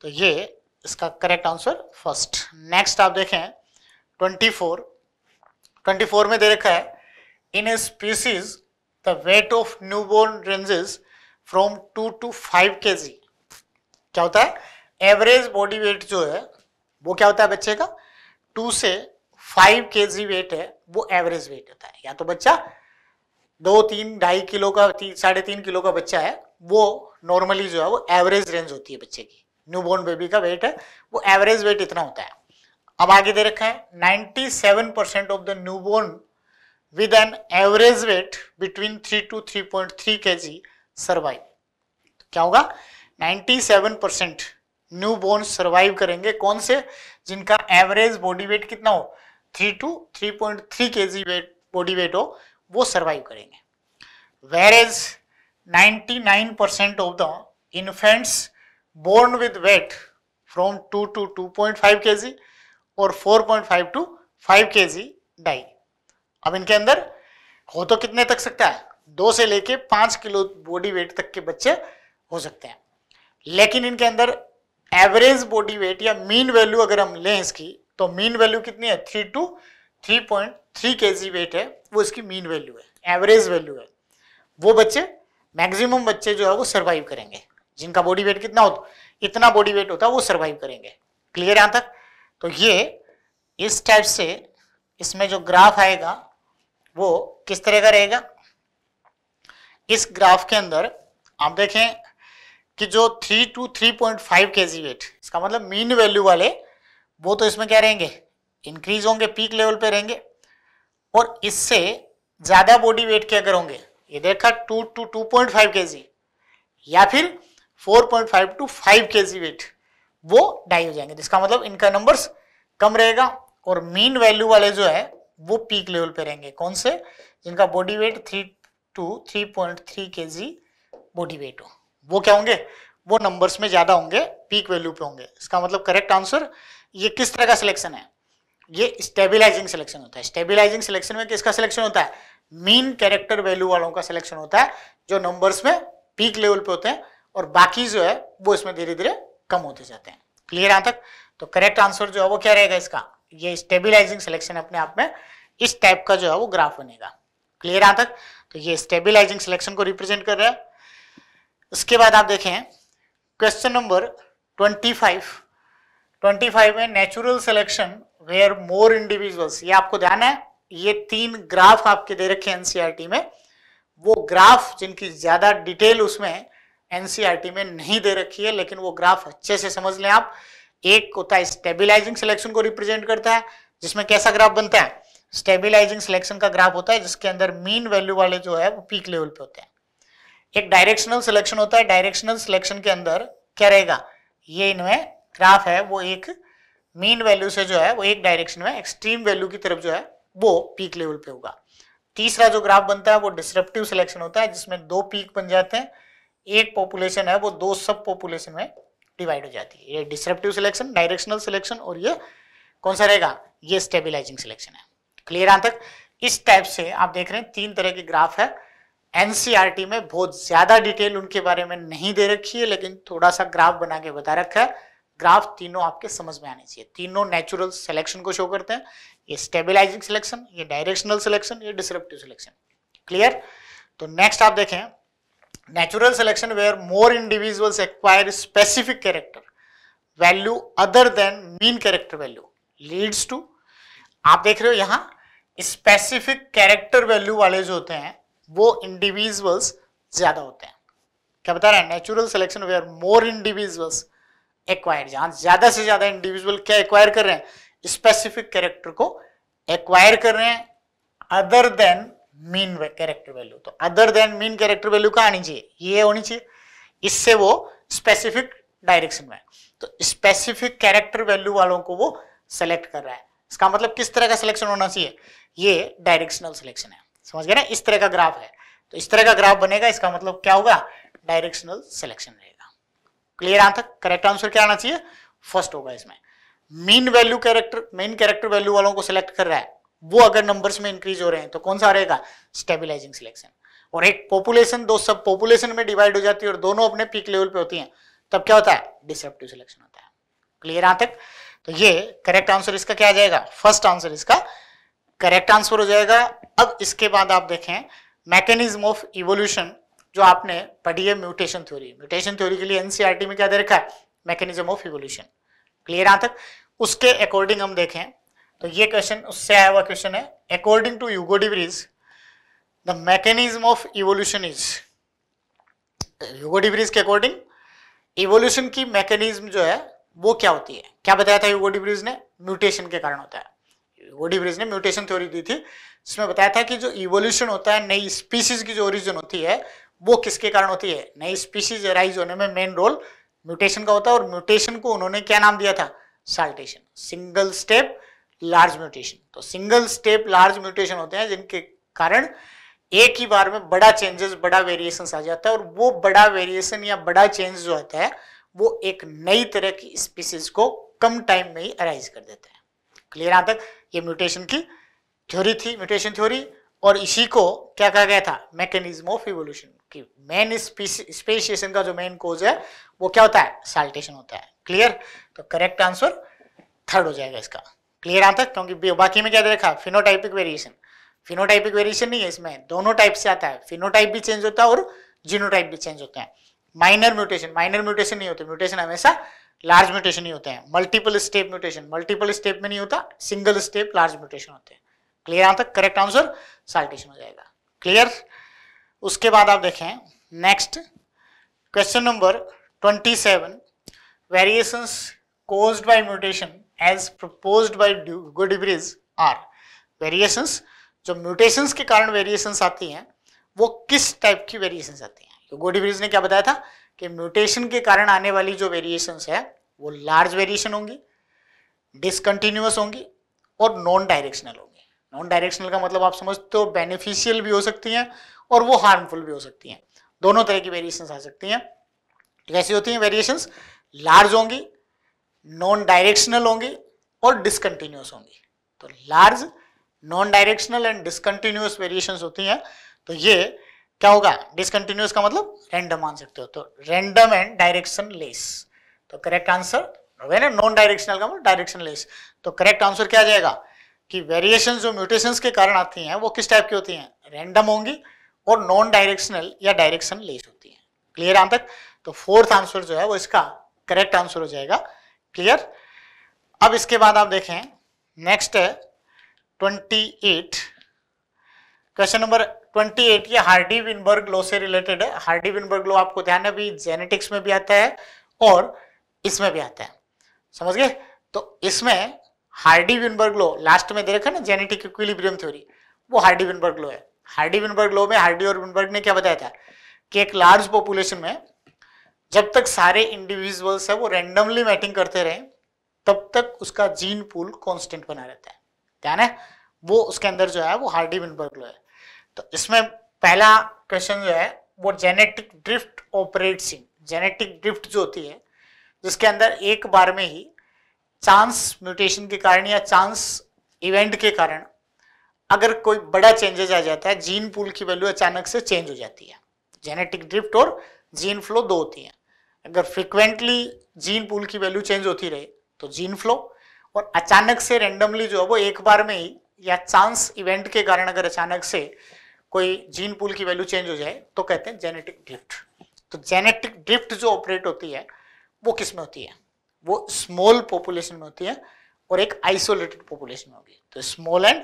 S1: तो ये इसका करेक्ट आंसर फर्स्ट नेक्स्ट आप देखें ट्वेंटी फोर फोर में दे रखा है in a species the weight of born ranges from two to five K G क्या होता है एवरेज बॉडी वेट जो है वो क्या होता है बच्चे का टू से फाइव के जी वेट है वो एवरेज वेट होता है या तो बच्चा दो तीन ढाई किलो का ती, साढ़े तीन किलो का बच्चा है वो नॉर्मली जो है वो एवरेज रेंज होती है बच्चे की न्यू बोर्न बेबी का वेट है वो एवरेज वेट इतना होता है अब आगे दे रखा है 97 percent of the newborn with an average weight between 3 to 3.3 point three K G survive क्या होगा 97 परसेंट न्यू बोर्न सर्वाइव करेंगे कौन से जिनका एवरेज बॉडी वेट कितना हो 3 to 3.3 point three K G weight body weight हो वो सर्वाइव करेंगे whereas 99 percent of the infants born with weight from 2 to 2.5 point five K G और 4.5 टू 5 के जी डाई अब इनके अंदर हो तो कितने तक सकता है दो से लेके पांच किलो बॉडी वेट तक के बच्चे हो सकते हैं लेकिन इनके अंदर एवरेज बॉडी वेट या मीन वैल्यू अगर हम लें इसकी तो मीन वैल्यू कितनी है three to three point three K G weight है वो इसकी मीन वैल्यू है एवरेज वैल्यू है वो बच्चे मैक्सिमम बच्चे जो है वो सर्वाइव करेंगे जिनका बॉडी वेट कितना होता इतना बॉडी वेट होता है वो सर्वाइव करेंगे क्लियर यहां तक तो ये इस टाइप से इसमें जो ग्राफ आएगा वो किस तरह का रहेगा इस ग्राफ के अंदर आप देखें कि जो three to three point five K G wait इसका मतलब मीन वैल्यू वाले वो तो इसमें क्या रहेंगे इंक्रीज होंगे पीक लेवल पे रहेंगे और इससे ज़्यादा बॉडी वेट के अगर होंगे ये देखा two to two point five K G या फिर four point five to five K G wait वो डाई हो जाएंगे जिसका मतलब इनका नंबर्स कम रहेगा और मीन वैल्यू वाले जो है वो पीक लेवल पे रहेंगे कौन से जिनका body weight three to three point three K G body weight हो वो क्या होंगे वो नंबर्स में ज़्यादा होंगे पीक वैल्यू पे होंगे इसका मतलब करेक्ट आंसर ये किस तरह का सिलेक्शन है ये स्टेबिलाइजिंग सिलेक्शन होता है स्टेबिलाइजिंग सिलेक्शन में किसका सिलेक्शन होता है मीन कैरेक्टर वैल्यू वालों का सिलेक्शन होता है जो नंबर्स में पीक लेवल पे होते हैं और बाकी जो है वो इसमें धीरे धीरे कम होते जाते हैं क्लियर यहां तक तो करेक्ट आंसर जो है वो क्या रहेगा इसका ये स्टेबिलाईजिंग सिलेक्शन अपने आप में इस टाइप का जो है वो ग्राफ बनेगा क्लियर यहां तक तो ये स्टेबिलाईजिंग सिलेक्शन को रिप्रेजेंट कर रहा है उसके बाद आप देखें question number twenty five twenty five में natural selection where more individuals ये आपको ध्यान है ये तीन ग्राफ आपके दे रखे एनसीईआरटी e में वो ग्राफ जिनकी ज्यादा डिटेल उसमें एनसीईआरटी में नहीं दे रखी है लेकिन वो ग्राफ अच्छे से समझ लें आप एक होता है स्टेबिलाईजिंग सिलेक्शन को रिप्रेजेंट करता है जिसमें कैसा ग्राफ बनता है स्टेबिलाईजिंग सिलेक्शन का ग्राफ होता है जिसके अंदर मीन वैल्यू वाले जो है वो पीक लेवल पे होते हैं एक डायरेक्शनल सिलेक्शन होता है डायरेक्शनल सिलेक्शन के अंदर क्या रहेगा ये इनमें ग्राफ है वो एक मीन वैल्यू से जो है वो एक डायरेक्शन में एक्सट्रीम वैल्यू की तरफ जो है वो पीक लेवल पे होगा तीसरा जो ग्राफ बनता है वो डिस्क्रिप्टिव सिलेक्शन होता है जिसमें दो पीक बन जाते हैं एक पॉपुलेशन है वो दो सब पॉपुलेशन में डिवाइड हो जाती है ये डिस्क्रिप्टिव सिलेक्शन डायरेक्शनल सिलेक्शन और ये कौन सा रहेगा ये स्टेबिलाईजिंग सिलेक्शन है क्लियर यहाँ तक इस टाइप से आप देख रहे हैं तीन तरह के ग्राफ है एनसीआरटी e में बहुत ज्यादा डिटेल उनके बारे में नहीं दे रखी है लेकिन थोड़ा सा ग्राफ बना के बता रखा है ग्राफ तीनों आपके समझ में आने चाहिए तीनों नेचुरल सिलेक्शन को शो करते हैं ये स्टेबिलाईजिंग सिलेक्शन ये डायरेक्शनल सिलेक्शन ये डिस्क्रिप्टिव सिलेक्शन क्लियर तो नेक्स्ट आप देखें natural selection where more individuals acquire specific character value other than mean character value leads to आप देख रहे हो यहाँ स्पेसिफिक कैरेक्टर वैल्यू वाले जो होते हैं वो इंडिविजुअल्स ज्यादा होते हैं क्या बता रहा है natural selection where more individuals acquire जहां ज्यादा से ज्यादा इंडिविजुअल क्या एक्वायर कर रहे हैं स्पेसिफिक कैरेक्टर को एक्वायर कर रहे हैं other than mean character value तो other than mean character value कहाँ आनी चाहिए ये होनी चाहिए इससे वो स्पेसिफिक डायरेक्शन में तो स्पेसिफिक कैरेक्टर वैल्यू वालों को वो सेलेक्ट कर रहा है इसका मतलब किस तरह का सिलेक्शन होना चाहिए ये डायरेक्शनल सिलेक्शन है समझ गए ना इस तरह का ग्राफ है तो इस तरह का ग्राफ बनेगा इसका मतलब क्या होगा डायरेक्शनल सिलेक्शन रहेगा क्लियर आंसर करेक्ट आंसर क्या आना चाहिए फर्स्ट होगा इसमें mean value character mean character value वालों को सिलेक्ट कर रहा है वो अगर नंबर्स में इंक्रीज हो रहे हैं तो कौन सा रहेगा स्टेबिलाईजिंग सिलेक्शन और एक पॉपुलेशन दो सब पॉपुलेशन में डिवाइड हो जाती है और दोनों अपने पीक लेवल पे होती हैं तब क्या होता है डिसेप्टिव सिलेक्शन होता है क्लियर यहां तक तो ये करेक्ट आंसर इसका क्या आ जाएगा फर्स्ट आंसर इसका करेक्ट आंसर हो जाएगा अब इसके बाद आप देखें मैकेनिज्म ऑफ इवोल्यूशन जो आपने पढ़ी है म्यूटेशन थ्योरी म्यूटेशन थ्योरी के लिए एनसीआरटी e में क्या दे रखा है मैकेनिज्म ऑफ इवोल्यूशन क्लियर यहां तक उसके अकॉर्डिंग हम देखें तो ये क्वेश्चन उससे आया हुआ क्वेश्चन है according to Hugo de Vries the mechanism of evolution is Hugo de Vries के अकॉर्डिंग इवोल्यूशन की मैकेनिज्म जो है वो क्या होती है क्या बताया था यूगो डिब्रीज ने म्यूटेशन के कारण होता है यूगो डिब्रीज ने म्यूटेशन थ्योरी दी थी इसमें बताया था कि जो इवोल्यूशन होता है नई स्पीसीज की जो ओरिजिन होती है वो किसके कारण होती है नई स्पीसीज राइज होने में मेन रोल म्यूटेशन का होता है और म्यूटेशन को उन्होंने क्या नाम दिया था saltation single step large mutation तो सिंगल स्टेप लार्ज म्यूटेशन होते हैं जिनके कारण एक ही बार में बड़ा चेंजेस बड़ा वेरिएशन आ जाता है और वो बड़ा वेरिएशन या बड़ा चेंज जो होता है वो एक नई तरह की स्पीसीज को कम टाइम में ही अराइज कर देते हैं क्लियर यहाँ तक ये म्यूटेशन की थ्योरी थी म्यूटेशन थ्योरी और इसी को क्या कहा गया था मैकेनिज्म ऑफ इवोल्यूशन की मेन स्पेसिएशन का जो मेन कोज है वो क्या होता है साल्टेशन होता है क्लियर तो करेक्ट आंसर थर्ड हो जाएगा इसका क्लियर आता है क्योंकि बाकी में क्या देखा फिनोटाइपिक वेरिएशन फिनोटाइपिक वेरिएशन नहीं है इसमें दोनों टाइप से आता है फिनोटाइप भी चेंज होता है और जीनोटाइप भी चेंज होते हैं माइनर म्यूटेशन माइनर म्यूटेशन नहीं होते म्यूटेशन हमेशा लार्ज म्यूटेशन ही होते हैं multiple step mutation multiple step में नहीं होता सिंगल स्टेप लार्ज म्यूटेशन होते हैं क्लियर आता करेक्ट आंसर साल्टेशन हो जाएगा क्लियर उसके बाद आप देखें next question number twenty seven variation caused by mutation as proposed Hugo de Vries are variations जो म्यूटेशंस के कारण वेरिएशंस आती हैं वो किस टाइप की वेरिएशंस आती हैं तो गोडिब्रिज ने क्या बताया था कि म्यूटेशन के कारण आने वाली जो वेरिएशंस है वो लार्ज वेरिएशन होंगी डिसकंटिन्यूस होंगी और नॉन डायरेक्शनल होंगी नॉन डायरेक्शनल का मतलब आप समझते हो बेनिफिशियल भी हो सकती हैं और वो हार्मफुल भी हो सकती हैं दोनों तरह की वेरिएशंस आ सकती हैं कैसी होती हैं वेरिएशंस लार्ज होंगी नॉन डायरेक्शनल होंगी और डिसकंटिन्यूस होंगी तो large non directional and discontinuous variation होती हैं तो ये क्या होगा डिसकंटिन्यूस का मतलब रेंडम मान सकते हो तो रेंडम एंड डायरेक्शन लेस तो करेक्ट आंसर नॉन डायरेक्शनल का मतलब डायरेक्शन लेस तो करेक्ट आंसर क्या आ जाएगा कि वेरिएशन जो म्यूटेशन के कारण आती हैं वो किस टाइप की होती हैं रेंडम होंगी और नॉन डायरेक्शनल या डायरेक्शन लेस होती हैं क्लियर आम तक तो फोर्थ आंसर जो है वो इसका करेक्ट आंसर हो जाएगा क्लियर अब इसके बाद आप देखें नेक्स्ट है twenty eight question number twenty eight ये हार्डी विनबर्ग लो से रिलेटेड है हार्डी विनबर्ग लो आपको ध्यान है भी जेनेटिक्स में भी आता है और इसमें भी आता है समझ गए तो इसमें हार्डी विनबर्ग लो लास्ट में दे रखा ना जेनेटिक इक्विलिब्रियम थ्योरी वो हार्डी विनबर्ग लो है हार्डी विनबर्ग लो में हार्डी और विनबर्ग ने क्या बताया था कि एक लार्ज पॉपुलेशन में जब तक सारे इंडिविजुअल्स है वो रेंडमली मैटिंग करते रहे तब तक उसका जीन पूल कॉन्स्टेंट बना रहता है ध्यान है वो उसके अंदर जो है वो हार्डी विनबर्ग लो है तो इसमें पहला क्वेश्चन जो है वो genetic drift operate in genetic drift जो होती है जिसके अंदर एक बार में ही चांस म्यूटेशन के कारण या चांस इवेंट के कारण अगर कोई बड़ा चेंजेस आ जाता है जीन पुल की वैल्यू अचानक से चेंज हो जाती है जेनेटिक ड्रिफ्ट और जीन फ्लो दो होती है अगर फ्रिक्वेंटली जीन पूल की वैल्यू चेंज होती रहे तो जीन फ्लो और अचानक से रेंडमली जो है वो एक बार में ही या चांस इवेंट के कारण अगर अचानक से कोई जीन पूल की वैल्यू चेंज हो जाए तो कहते हैं जेनेटिक ड्रिफ्ट तो जेनेटिक ड्रिफ्ट जो ऑपरेट होती है वो किस में होती है वो स्मॉल पॉपुलेशन में होती है और एक आइसोलेटेड पॉपुलेशन में होगी तो स्मॉल एंड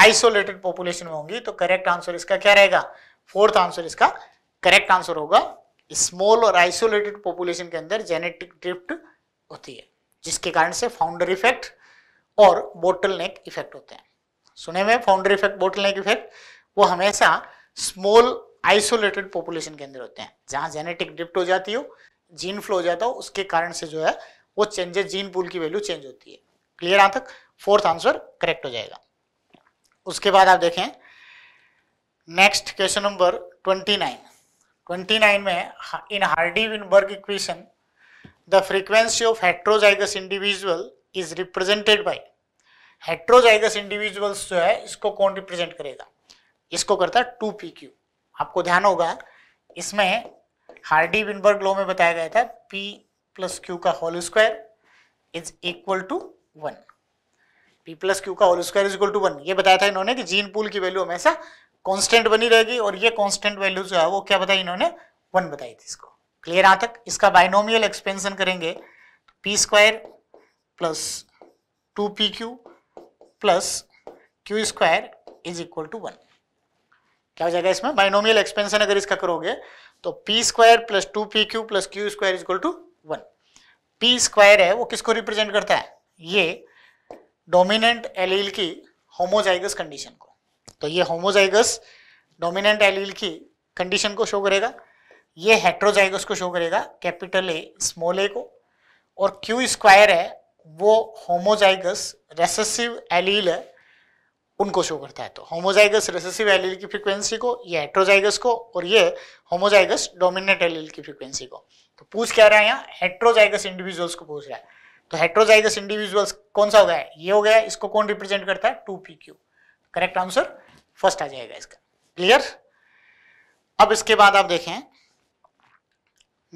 S1: आइसोलेटेड पॉपुलेशन में होंगी तो करेक्ट आंसर इसका क्या रहेगा फोर्थ आंसर इसका करेक्ट आंसर होगा स्मॉल और आइसोलेटेड पॉपुलेशन के अंदर जेनेटिक ड्रिफ्ट होती है जिसके कारण से फाउंडर इफेक्ट और बोटल नेक इफेक्ट होते हैं सुने में founder effect bottleneck effect वो हमेशा स्मॉल आइसोलेटेड पॉपुलेशन के अंदर होते हैं जहां जेनेटिक ड्रिफ्ट हो जाती हो जीन फ्लो हो जाता हो उसके कारण से जो है वो चेंजेस जीन पुल की वैल्यू चेंज होती है क्लियर आ तक फोर्थ आंसर करेक्ट हो जाएगा उसके बाद आप देखें next question number twenty nine 29 में in Hardy Weinberg equation the frequency of heterozygous individual is represented by heterozygous individuals जो है इसको कौन रिप्रेजेंट करेगा इसको करता है टू पी क्यू आपको ध्यान होगा इसमें हार्डी विनबर्ग लॉ में बताया गया था पी प्लस क्यू का whole square is equal to one P plus Q का whole square is equal to one ये बताया था इन्होंने कि जीन पूल की वैल्यू हमेशा कांस्टेंट बनी रहेगी और ये कांस्टेंट वैल्यू जो है वो क्या बताई इन्होंने वन बताई थी इसको क्लियर आ तक इसका बाइनोमियल एक्सपेंशन करेंगे P square plus two P Q plus Q square is equal to one क्या हो जाएगा इसमें बाइनोमियल एक्सपेंशन अगर इसका करोगे तो P square plus two P Q plus Q square is equal to one P square है वो किसको रिप्रेजेंट करता है ये डोमिनेंट एलील की होमोजाइगस कंडीशन को तो ये होमोजाइगस डोमिनेंट एलील की कंडीशन को शो करेगा ये हेट्रोजाइगस को शो करेगा कैपिटल ए स्मॉल ए को और क्यू स्क्वायर है वो होमोजाइगस रेसेसिव एलील है उनको शो करता है तो होमोजाइगस रेसेसिव एलील की फ्रीक्वेंसी को ये हेट्रोजाइगस को और ये होमोजाइगस डोमिनेट एलील की फ्रीक्वेंसी को तो पूछ क्या रहा है यहाँ हेट्रोजाइगस इंडिविजुअल्स को पूछ रहा है तो हेट्रोजाइगस इंडिविजुअल्स कौन सा हो गया है ये हो गया इसको कौन रिप्रेजेंट करता है two P q correct answer first आ जाएगा इसका क्लियर अब इसके बाद आप देखें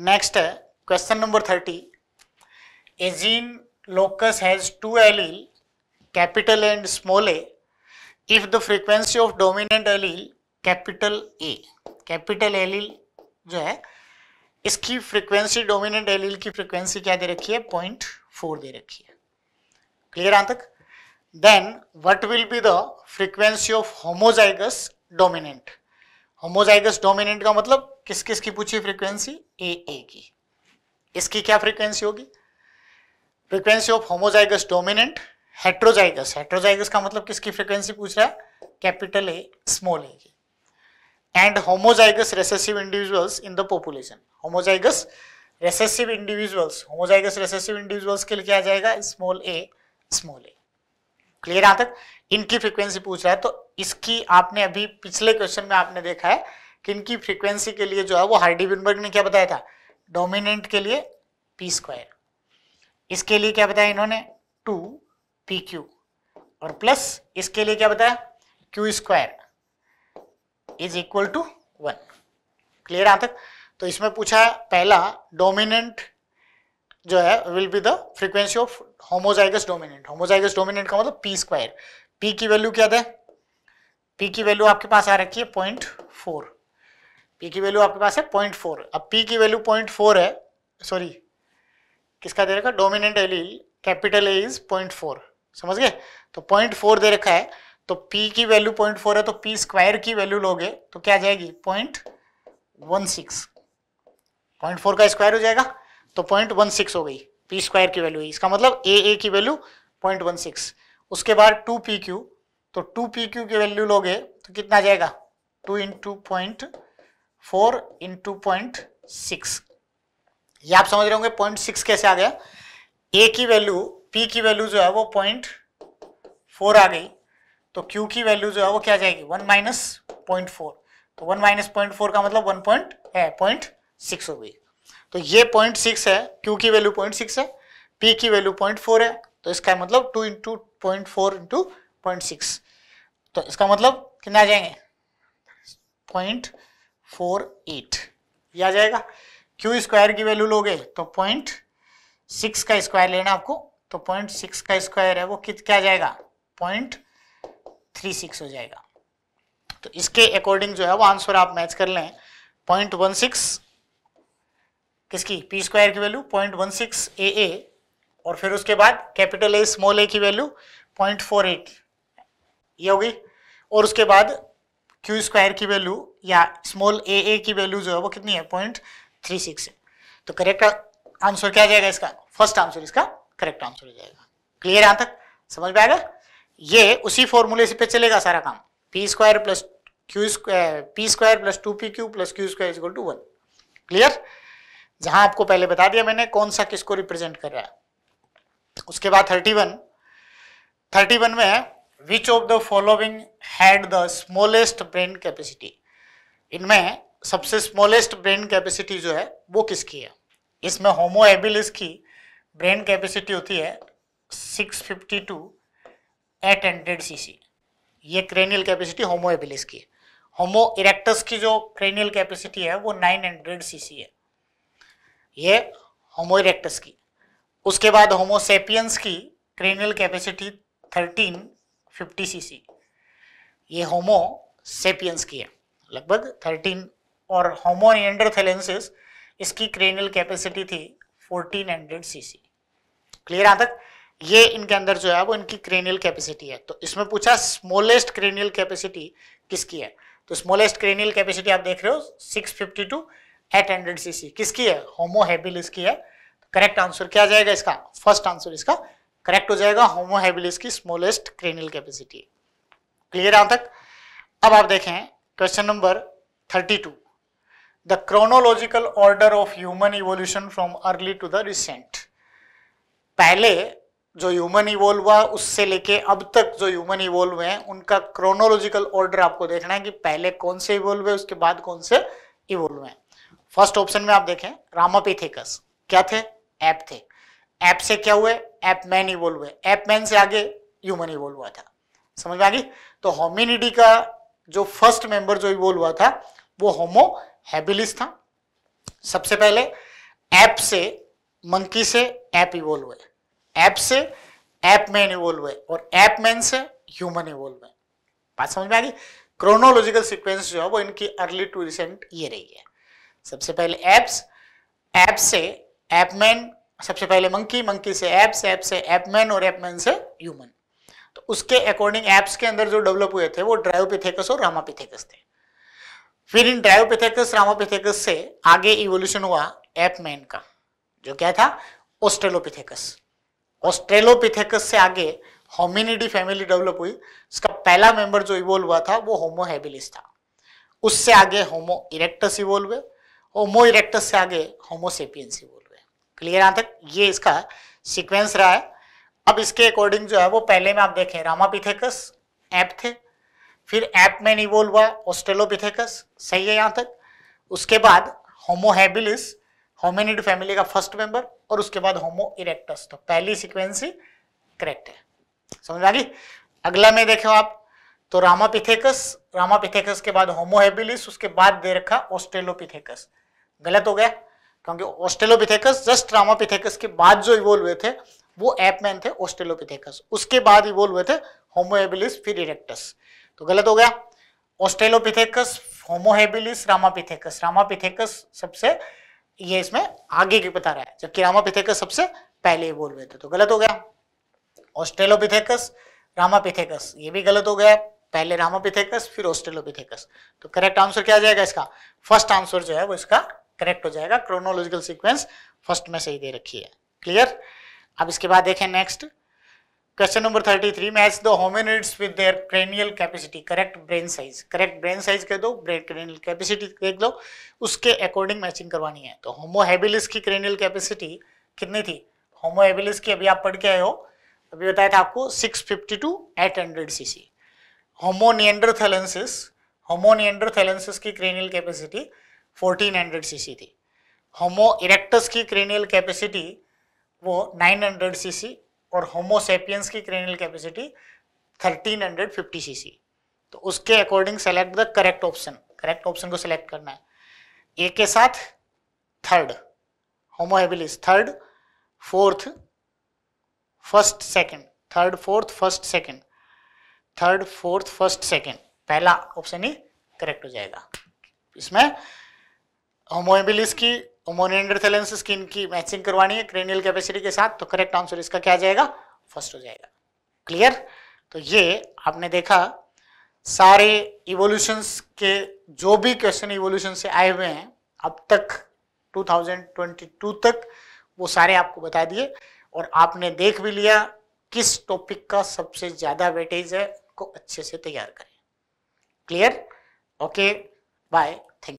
S1: नेक्स्ट है question number thirty a gene locus has two allele capital and small a if the frequency of dominant allele capital A capital allele जो है इसकी फ्रीक्वेंसी डोमिनेंट एलील की फ्रीक्वेंसी क्या दे रखी है पॉइंट फोर दे रखी है क्लियर आ तक then what will be the frequency of homozygous dominant homozygous dominant का मतलब किस किस की पूछी फ्रीक्वेंसी ए ए की इसकी क्या फ्रीक्वेंसी होगी frequency of homozygous dominant heterozygous heterozygous का मतलब किसकी फ्रीक्वेंसी पूछ रहा है कैपिटल ए स्मॉल ए की and homozygous recessive individuals in the population homozygous recessive individuals homozygous recessive individuals के लिए क्या आ जाएगा small a small a clear यहां तक इनकी फ्रीक्वेंसी पूछ रहा है तो इसकी आपने अभी पिछले क्वेश्चन में आपने देखा है कि इनकी फ्रीक्वेंसी के लिए जो है वो हार्डी ने क्या बताया था डोमिनेंट के लिए पी स्क्वायर इसके लिए क्या बताया इन्होंने टू पी क्यू और प्लस इसके लिए क्या बताया q square is equal to one clear यहां तक तो इसमें पूछा है पहला डोमिनेंट जो है will be the frequency of homozygous dominant homozygous dominant का मतलब पी स्क्वायर पी की वैल्यू क्या था पी की वैल्यू आपके पास आ रखी है पॉइंट फोर पी की वैल्यू आपके पास है पॉइंट फोर अब पी की वैल्यू पॉइंट फोर है सॉरी किसका दे रखा dominant allele capital A is point four समझ गए तो पॉइंट फोर दे रखा है तो पी की वैल्यू पॉइंट फोर है तो पी स्क्वायर की वैल्यू लोगे तो क्या जाएगी point one six point four का स्क्वायर हो जाएगा तो पॉइंट वन सिक्स हो गई पी स्क्वायर की वैल्यू है इसका मतलब ए ए की वैल्यू पॉइंट वन सिक्स उसके बाद टू पी क्यू तो टू पी क्यू की वैल्यू लोगे तो कितना आ जाएगा two into point four into point six ये आप समझ रहे होंगे पॉइंट सिक्स कैसे आ गया ए की वैल्यू पी की वैल्यू जो है वो पॉइंट फोर आ गई तो क्यू की वैल्यू जो है वो क्या जाएगी वन माइनस पॉइंट फोर तो वन माइनस पॉइंट फोर का मतलब वन पॉइंट पॉइंट सिक्स हो गई तो ये पॉइंट सिक्स है क्यू की वैल्यू पॉइंट सिक्स है पी की वैल्यू पॉइंट फोर है तो इसका मतलब two into point four into point six तो इसका मतलब कितने आ जाएंगे पॉइंट फोर एट ये आ जाएगा क्यू स्क्वायर की वैल्यू लोगे तो पॉइंट सिक्स का स्क्वायर लेना आपको तो पॉइंट सिक्स का स्क्वायर है वो कित क्या जाएगा पॉइंट थ्री सिक्स हो जाएगा तो इसके अकॉर्डिंग जो है वो आंसर आप मैच कर लें पॉइंट वन सिक्स किसकी पी स्क्वायर की value point one six a a और फिर उसके बाद कैपिटल ए स्मॉल ए की वैल्यू पॉइंट फोर एट ये होगी और उसके बाद क्यू स्क्वायर की वैल्यू या स्मॉल ए ए की वैल्यू जो है वो कितनी है पॉइंट थ्री सिक्स है तो करेक्ट आंसर क्या जाएगा इसका फर्स्ट आंसर इसका करेक्ट आंसर हो जाएगा क्लियर यहां तक समझ में आएगा ये उसी फॉर्मूले से पे चलेगा सारा काम p square plus Q square p square plus two P Q plus Q square equal to one clear जहां आपको पहले बता दिया मैंने कौन सा किसको रिप्रेजेंट कर रहा है उसके बाद थर्टी वन थर्टी वन में which of the following had the smallest brain capacity इनमें सबसे स्मॉलेस्ट ब्रेन कैपेसिटी जो है वो किसकी है इसमें होमो एबिलिस की ब्रेन कैपेसिटी होती है 652 एट हंड्रेड सी ये क्रेनियल कैपेसिटी होमो एबिलिस की है होमो इरेक्टस की जो क्रेनियल कैपेसिटी है वो 900 सी है ये होमो इरेक्टस की उसके बाद होमोसेपियंस की क्रेनियल कैपेसिटी 1350 सीसी ये होमो सेपियंस की है लगभग 13 और होमो नियंडरथेलेंसिस इसकी क्रेनियल कैपेसिटी थी 1400 सीसी क्लियर आ तक ये इनके अंदर जो है वो इनकी क्रेनियल कैपेसिटी है तो इसमें पूछा स्मॉलेस्ट क्रेनियल कैपेसिटी किसकी है तो स्मॉलेस्ट क्रेनियल कैपेसिटी आप देख रहे हो 652 एट हंड्रेड सी किसकी है होमोहेबिलिस की है करेक्ट आंसर क्या जाएगा इसका फर्स्ट आंसर इसका करेक्ट हो जाएगा होमोहेबिलिस की स्मॉलेस्ट क्रेनियल कैपेसिटी क्लियर यहां तक अब आप देखें question number thirty two the chronological order of human evolution from early to the recent पहले जो ह्यूमन इवोल्व हुआ उससे लेके अब तक जो ह्यूमन इवोल्व हुए हैं उनका क्रोनोलॉजिकल ऑर्डर आपको देखना है कि पहले कौन से इवोल्व है उसके बाद कौन से इवोल्व हैं फर्स्ट ऑप्शन में आप देखें रामापीथिकस क्या थे ऐप थे ऐप से क्या हुए ऐप मैन इवोल्व हुए ऐप मैन से आगे ह्यूमन इवोल्व हुआ था समझ में आ गई तो होमिनिडी का जो फर्स्ट मेंबर जो इवोल्व हुआ था वो होमो हैबिलिस था सबसे पहले ऐप से मंकी से ऐप इवोल्व हुए ऐप से ऐप मैन इवोल्व हुए और ऐप मैन से ह्यूमन इवोल्व हुए बात समझ में आ गई क्रोनोलॉजिकल सीक्वेंस जो है वो इनकी अर्ली टू रिसेंट ये रही है सबसे पहले एप्स एप से एपमैन सबसे पहले मंकी मंकी से एप्स एप से एपमैन और एपमैन से ह्यूमन तो उसके अकॉर्डिंग एप्स के अंदर जो डेवलप हुए थे वो ड्रायोपिथेकस और रामापिथेकस थे फिर इन ड्रायोपिथेकस रामापिथेकस से आगे इवोल्यूशन हुआ एपमैन का जो क्या था ऑस्ट्रेलोपिथेकस ऑस्ट्रेलोपिथेकस से आगे होमिनिडी फैमिली डेवलप हुई इसका पहला मेंबर जो इवोल्व हुआ था वो होमोहेबिलिस था उससे आगे होमो इरेक्टस इवोल्व हुए होमो इरेक्टस से आगे होमोसेपियंस ही बोल रहे हैं क्लियर यहां तक ये इसका सीक्वेंस रहा है अब इसके अकॉर्डिंग जो है वो पहले में आप देखें रामापिथेकस एप थे फिर एप में इवोल्व हुआ ऑस्ट्रेलोपिथेकस सही है यहाँ तक उसके बाद होमोहेबिलिस होमिनिड फैमिली का फर्स्ट मेंबर और उसके बाद होमो इरेक्टस तो पहली सिक्वेंस ही करेक्ट है समझ आ गई अगला में देखो आप तो रामापिथेकस रामापिथेकस के बाद होमोहेबिलिस उसके बाद दे रखा ऑस्ट्रेलोपिथेकस गलत हो गया क्योंकि ऑस्ट्रेलोपिथेकस जस्ट ट्रामापिथेकस के बाद जो इवोल्व हुए थे वो एपमैन थे ऑस्ट्रेलोपिथेकस उसके बाद इवोल्व हुए थे होमोहेबिलिस फिर इरेक्टस तो गलत हो गया ऑस्ट्रेलोपिथेकस होमोहेबिलिस रामापिथेकस रामापिथेकस सबसे ये इसमें आगे की बता रहा है जबकि रामापिथेकस सबसे पहले इवोल्व हुए थे तो गलत हो गया ऑस्ट्रेलोपिथेकस रामापिथेकस ये भी गलत हो गया पहले रामापिथेकस फिर ऑस्ट्रेलोपिथेकस तो करेक्ट आंसर क्या आ जाएगा इसका फर्स्ट आंसर जो है वो इसका करेक्ट हो जाएगा क्रोनोलॉजिकल सीक्वेंस फर्स्ट में सही दे रखी है क्लियर अब इसके बाद देखें next question number thirty three match the hominids with their cranial capacity correct brain size correct brain size कह दो ब्रेन क्रेनियल कैपेसिटी देख लो उसके अकॉर्डिंग मैचिंग करवानी है तो होमोहेबिलिस की क्रेनियल कैपेसिटी कितनी थी होमोहेबिलिस की अभी आप पढ़ के आए हो अभी बताया था आपको fifty to eight hundred 800 cc homo neanderthalensis homo neanderthalensis की क्रेनियल कैपेसिटी 1400 सीसी थी होमो इरेक्टस की क्रेनियल कैपेसिटी वो 900 सीसी और होमोसेपियंस की क्रेनियल कैपेसिटी 1350 सीसी तो उसके according select the correct option correct option को सिलेक्ट करना है ए के साथ third homo habilis third fourth first second third fourth first second third fourth first second पहला ऑप्शन ही करेक्ट हो जाएगा इसमें होमोएबिलिस की होमोनियंडरथेलेंस स्किन की मैचिंग करवानी है क्रेनियल कैपेसिटी के साथ तो करेक्ट आंसर इसका क्या जाएगा फर्स्ट हो जाएगा क्लियर तो ये आपने देखा सारे इवोल्यूशंस के जो भी क्वेश्चन इवोल्यूशन से आए हुए हैं अब तक 2022 तक वो सारे आपको बता दिए और आपने देख भी लिया किस टॉपिक का सबसे ज़्यादा वेटेज है को अच्छे से तैयार करें क्लियर ओके बाय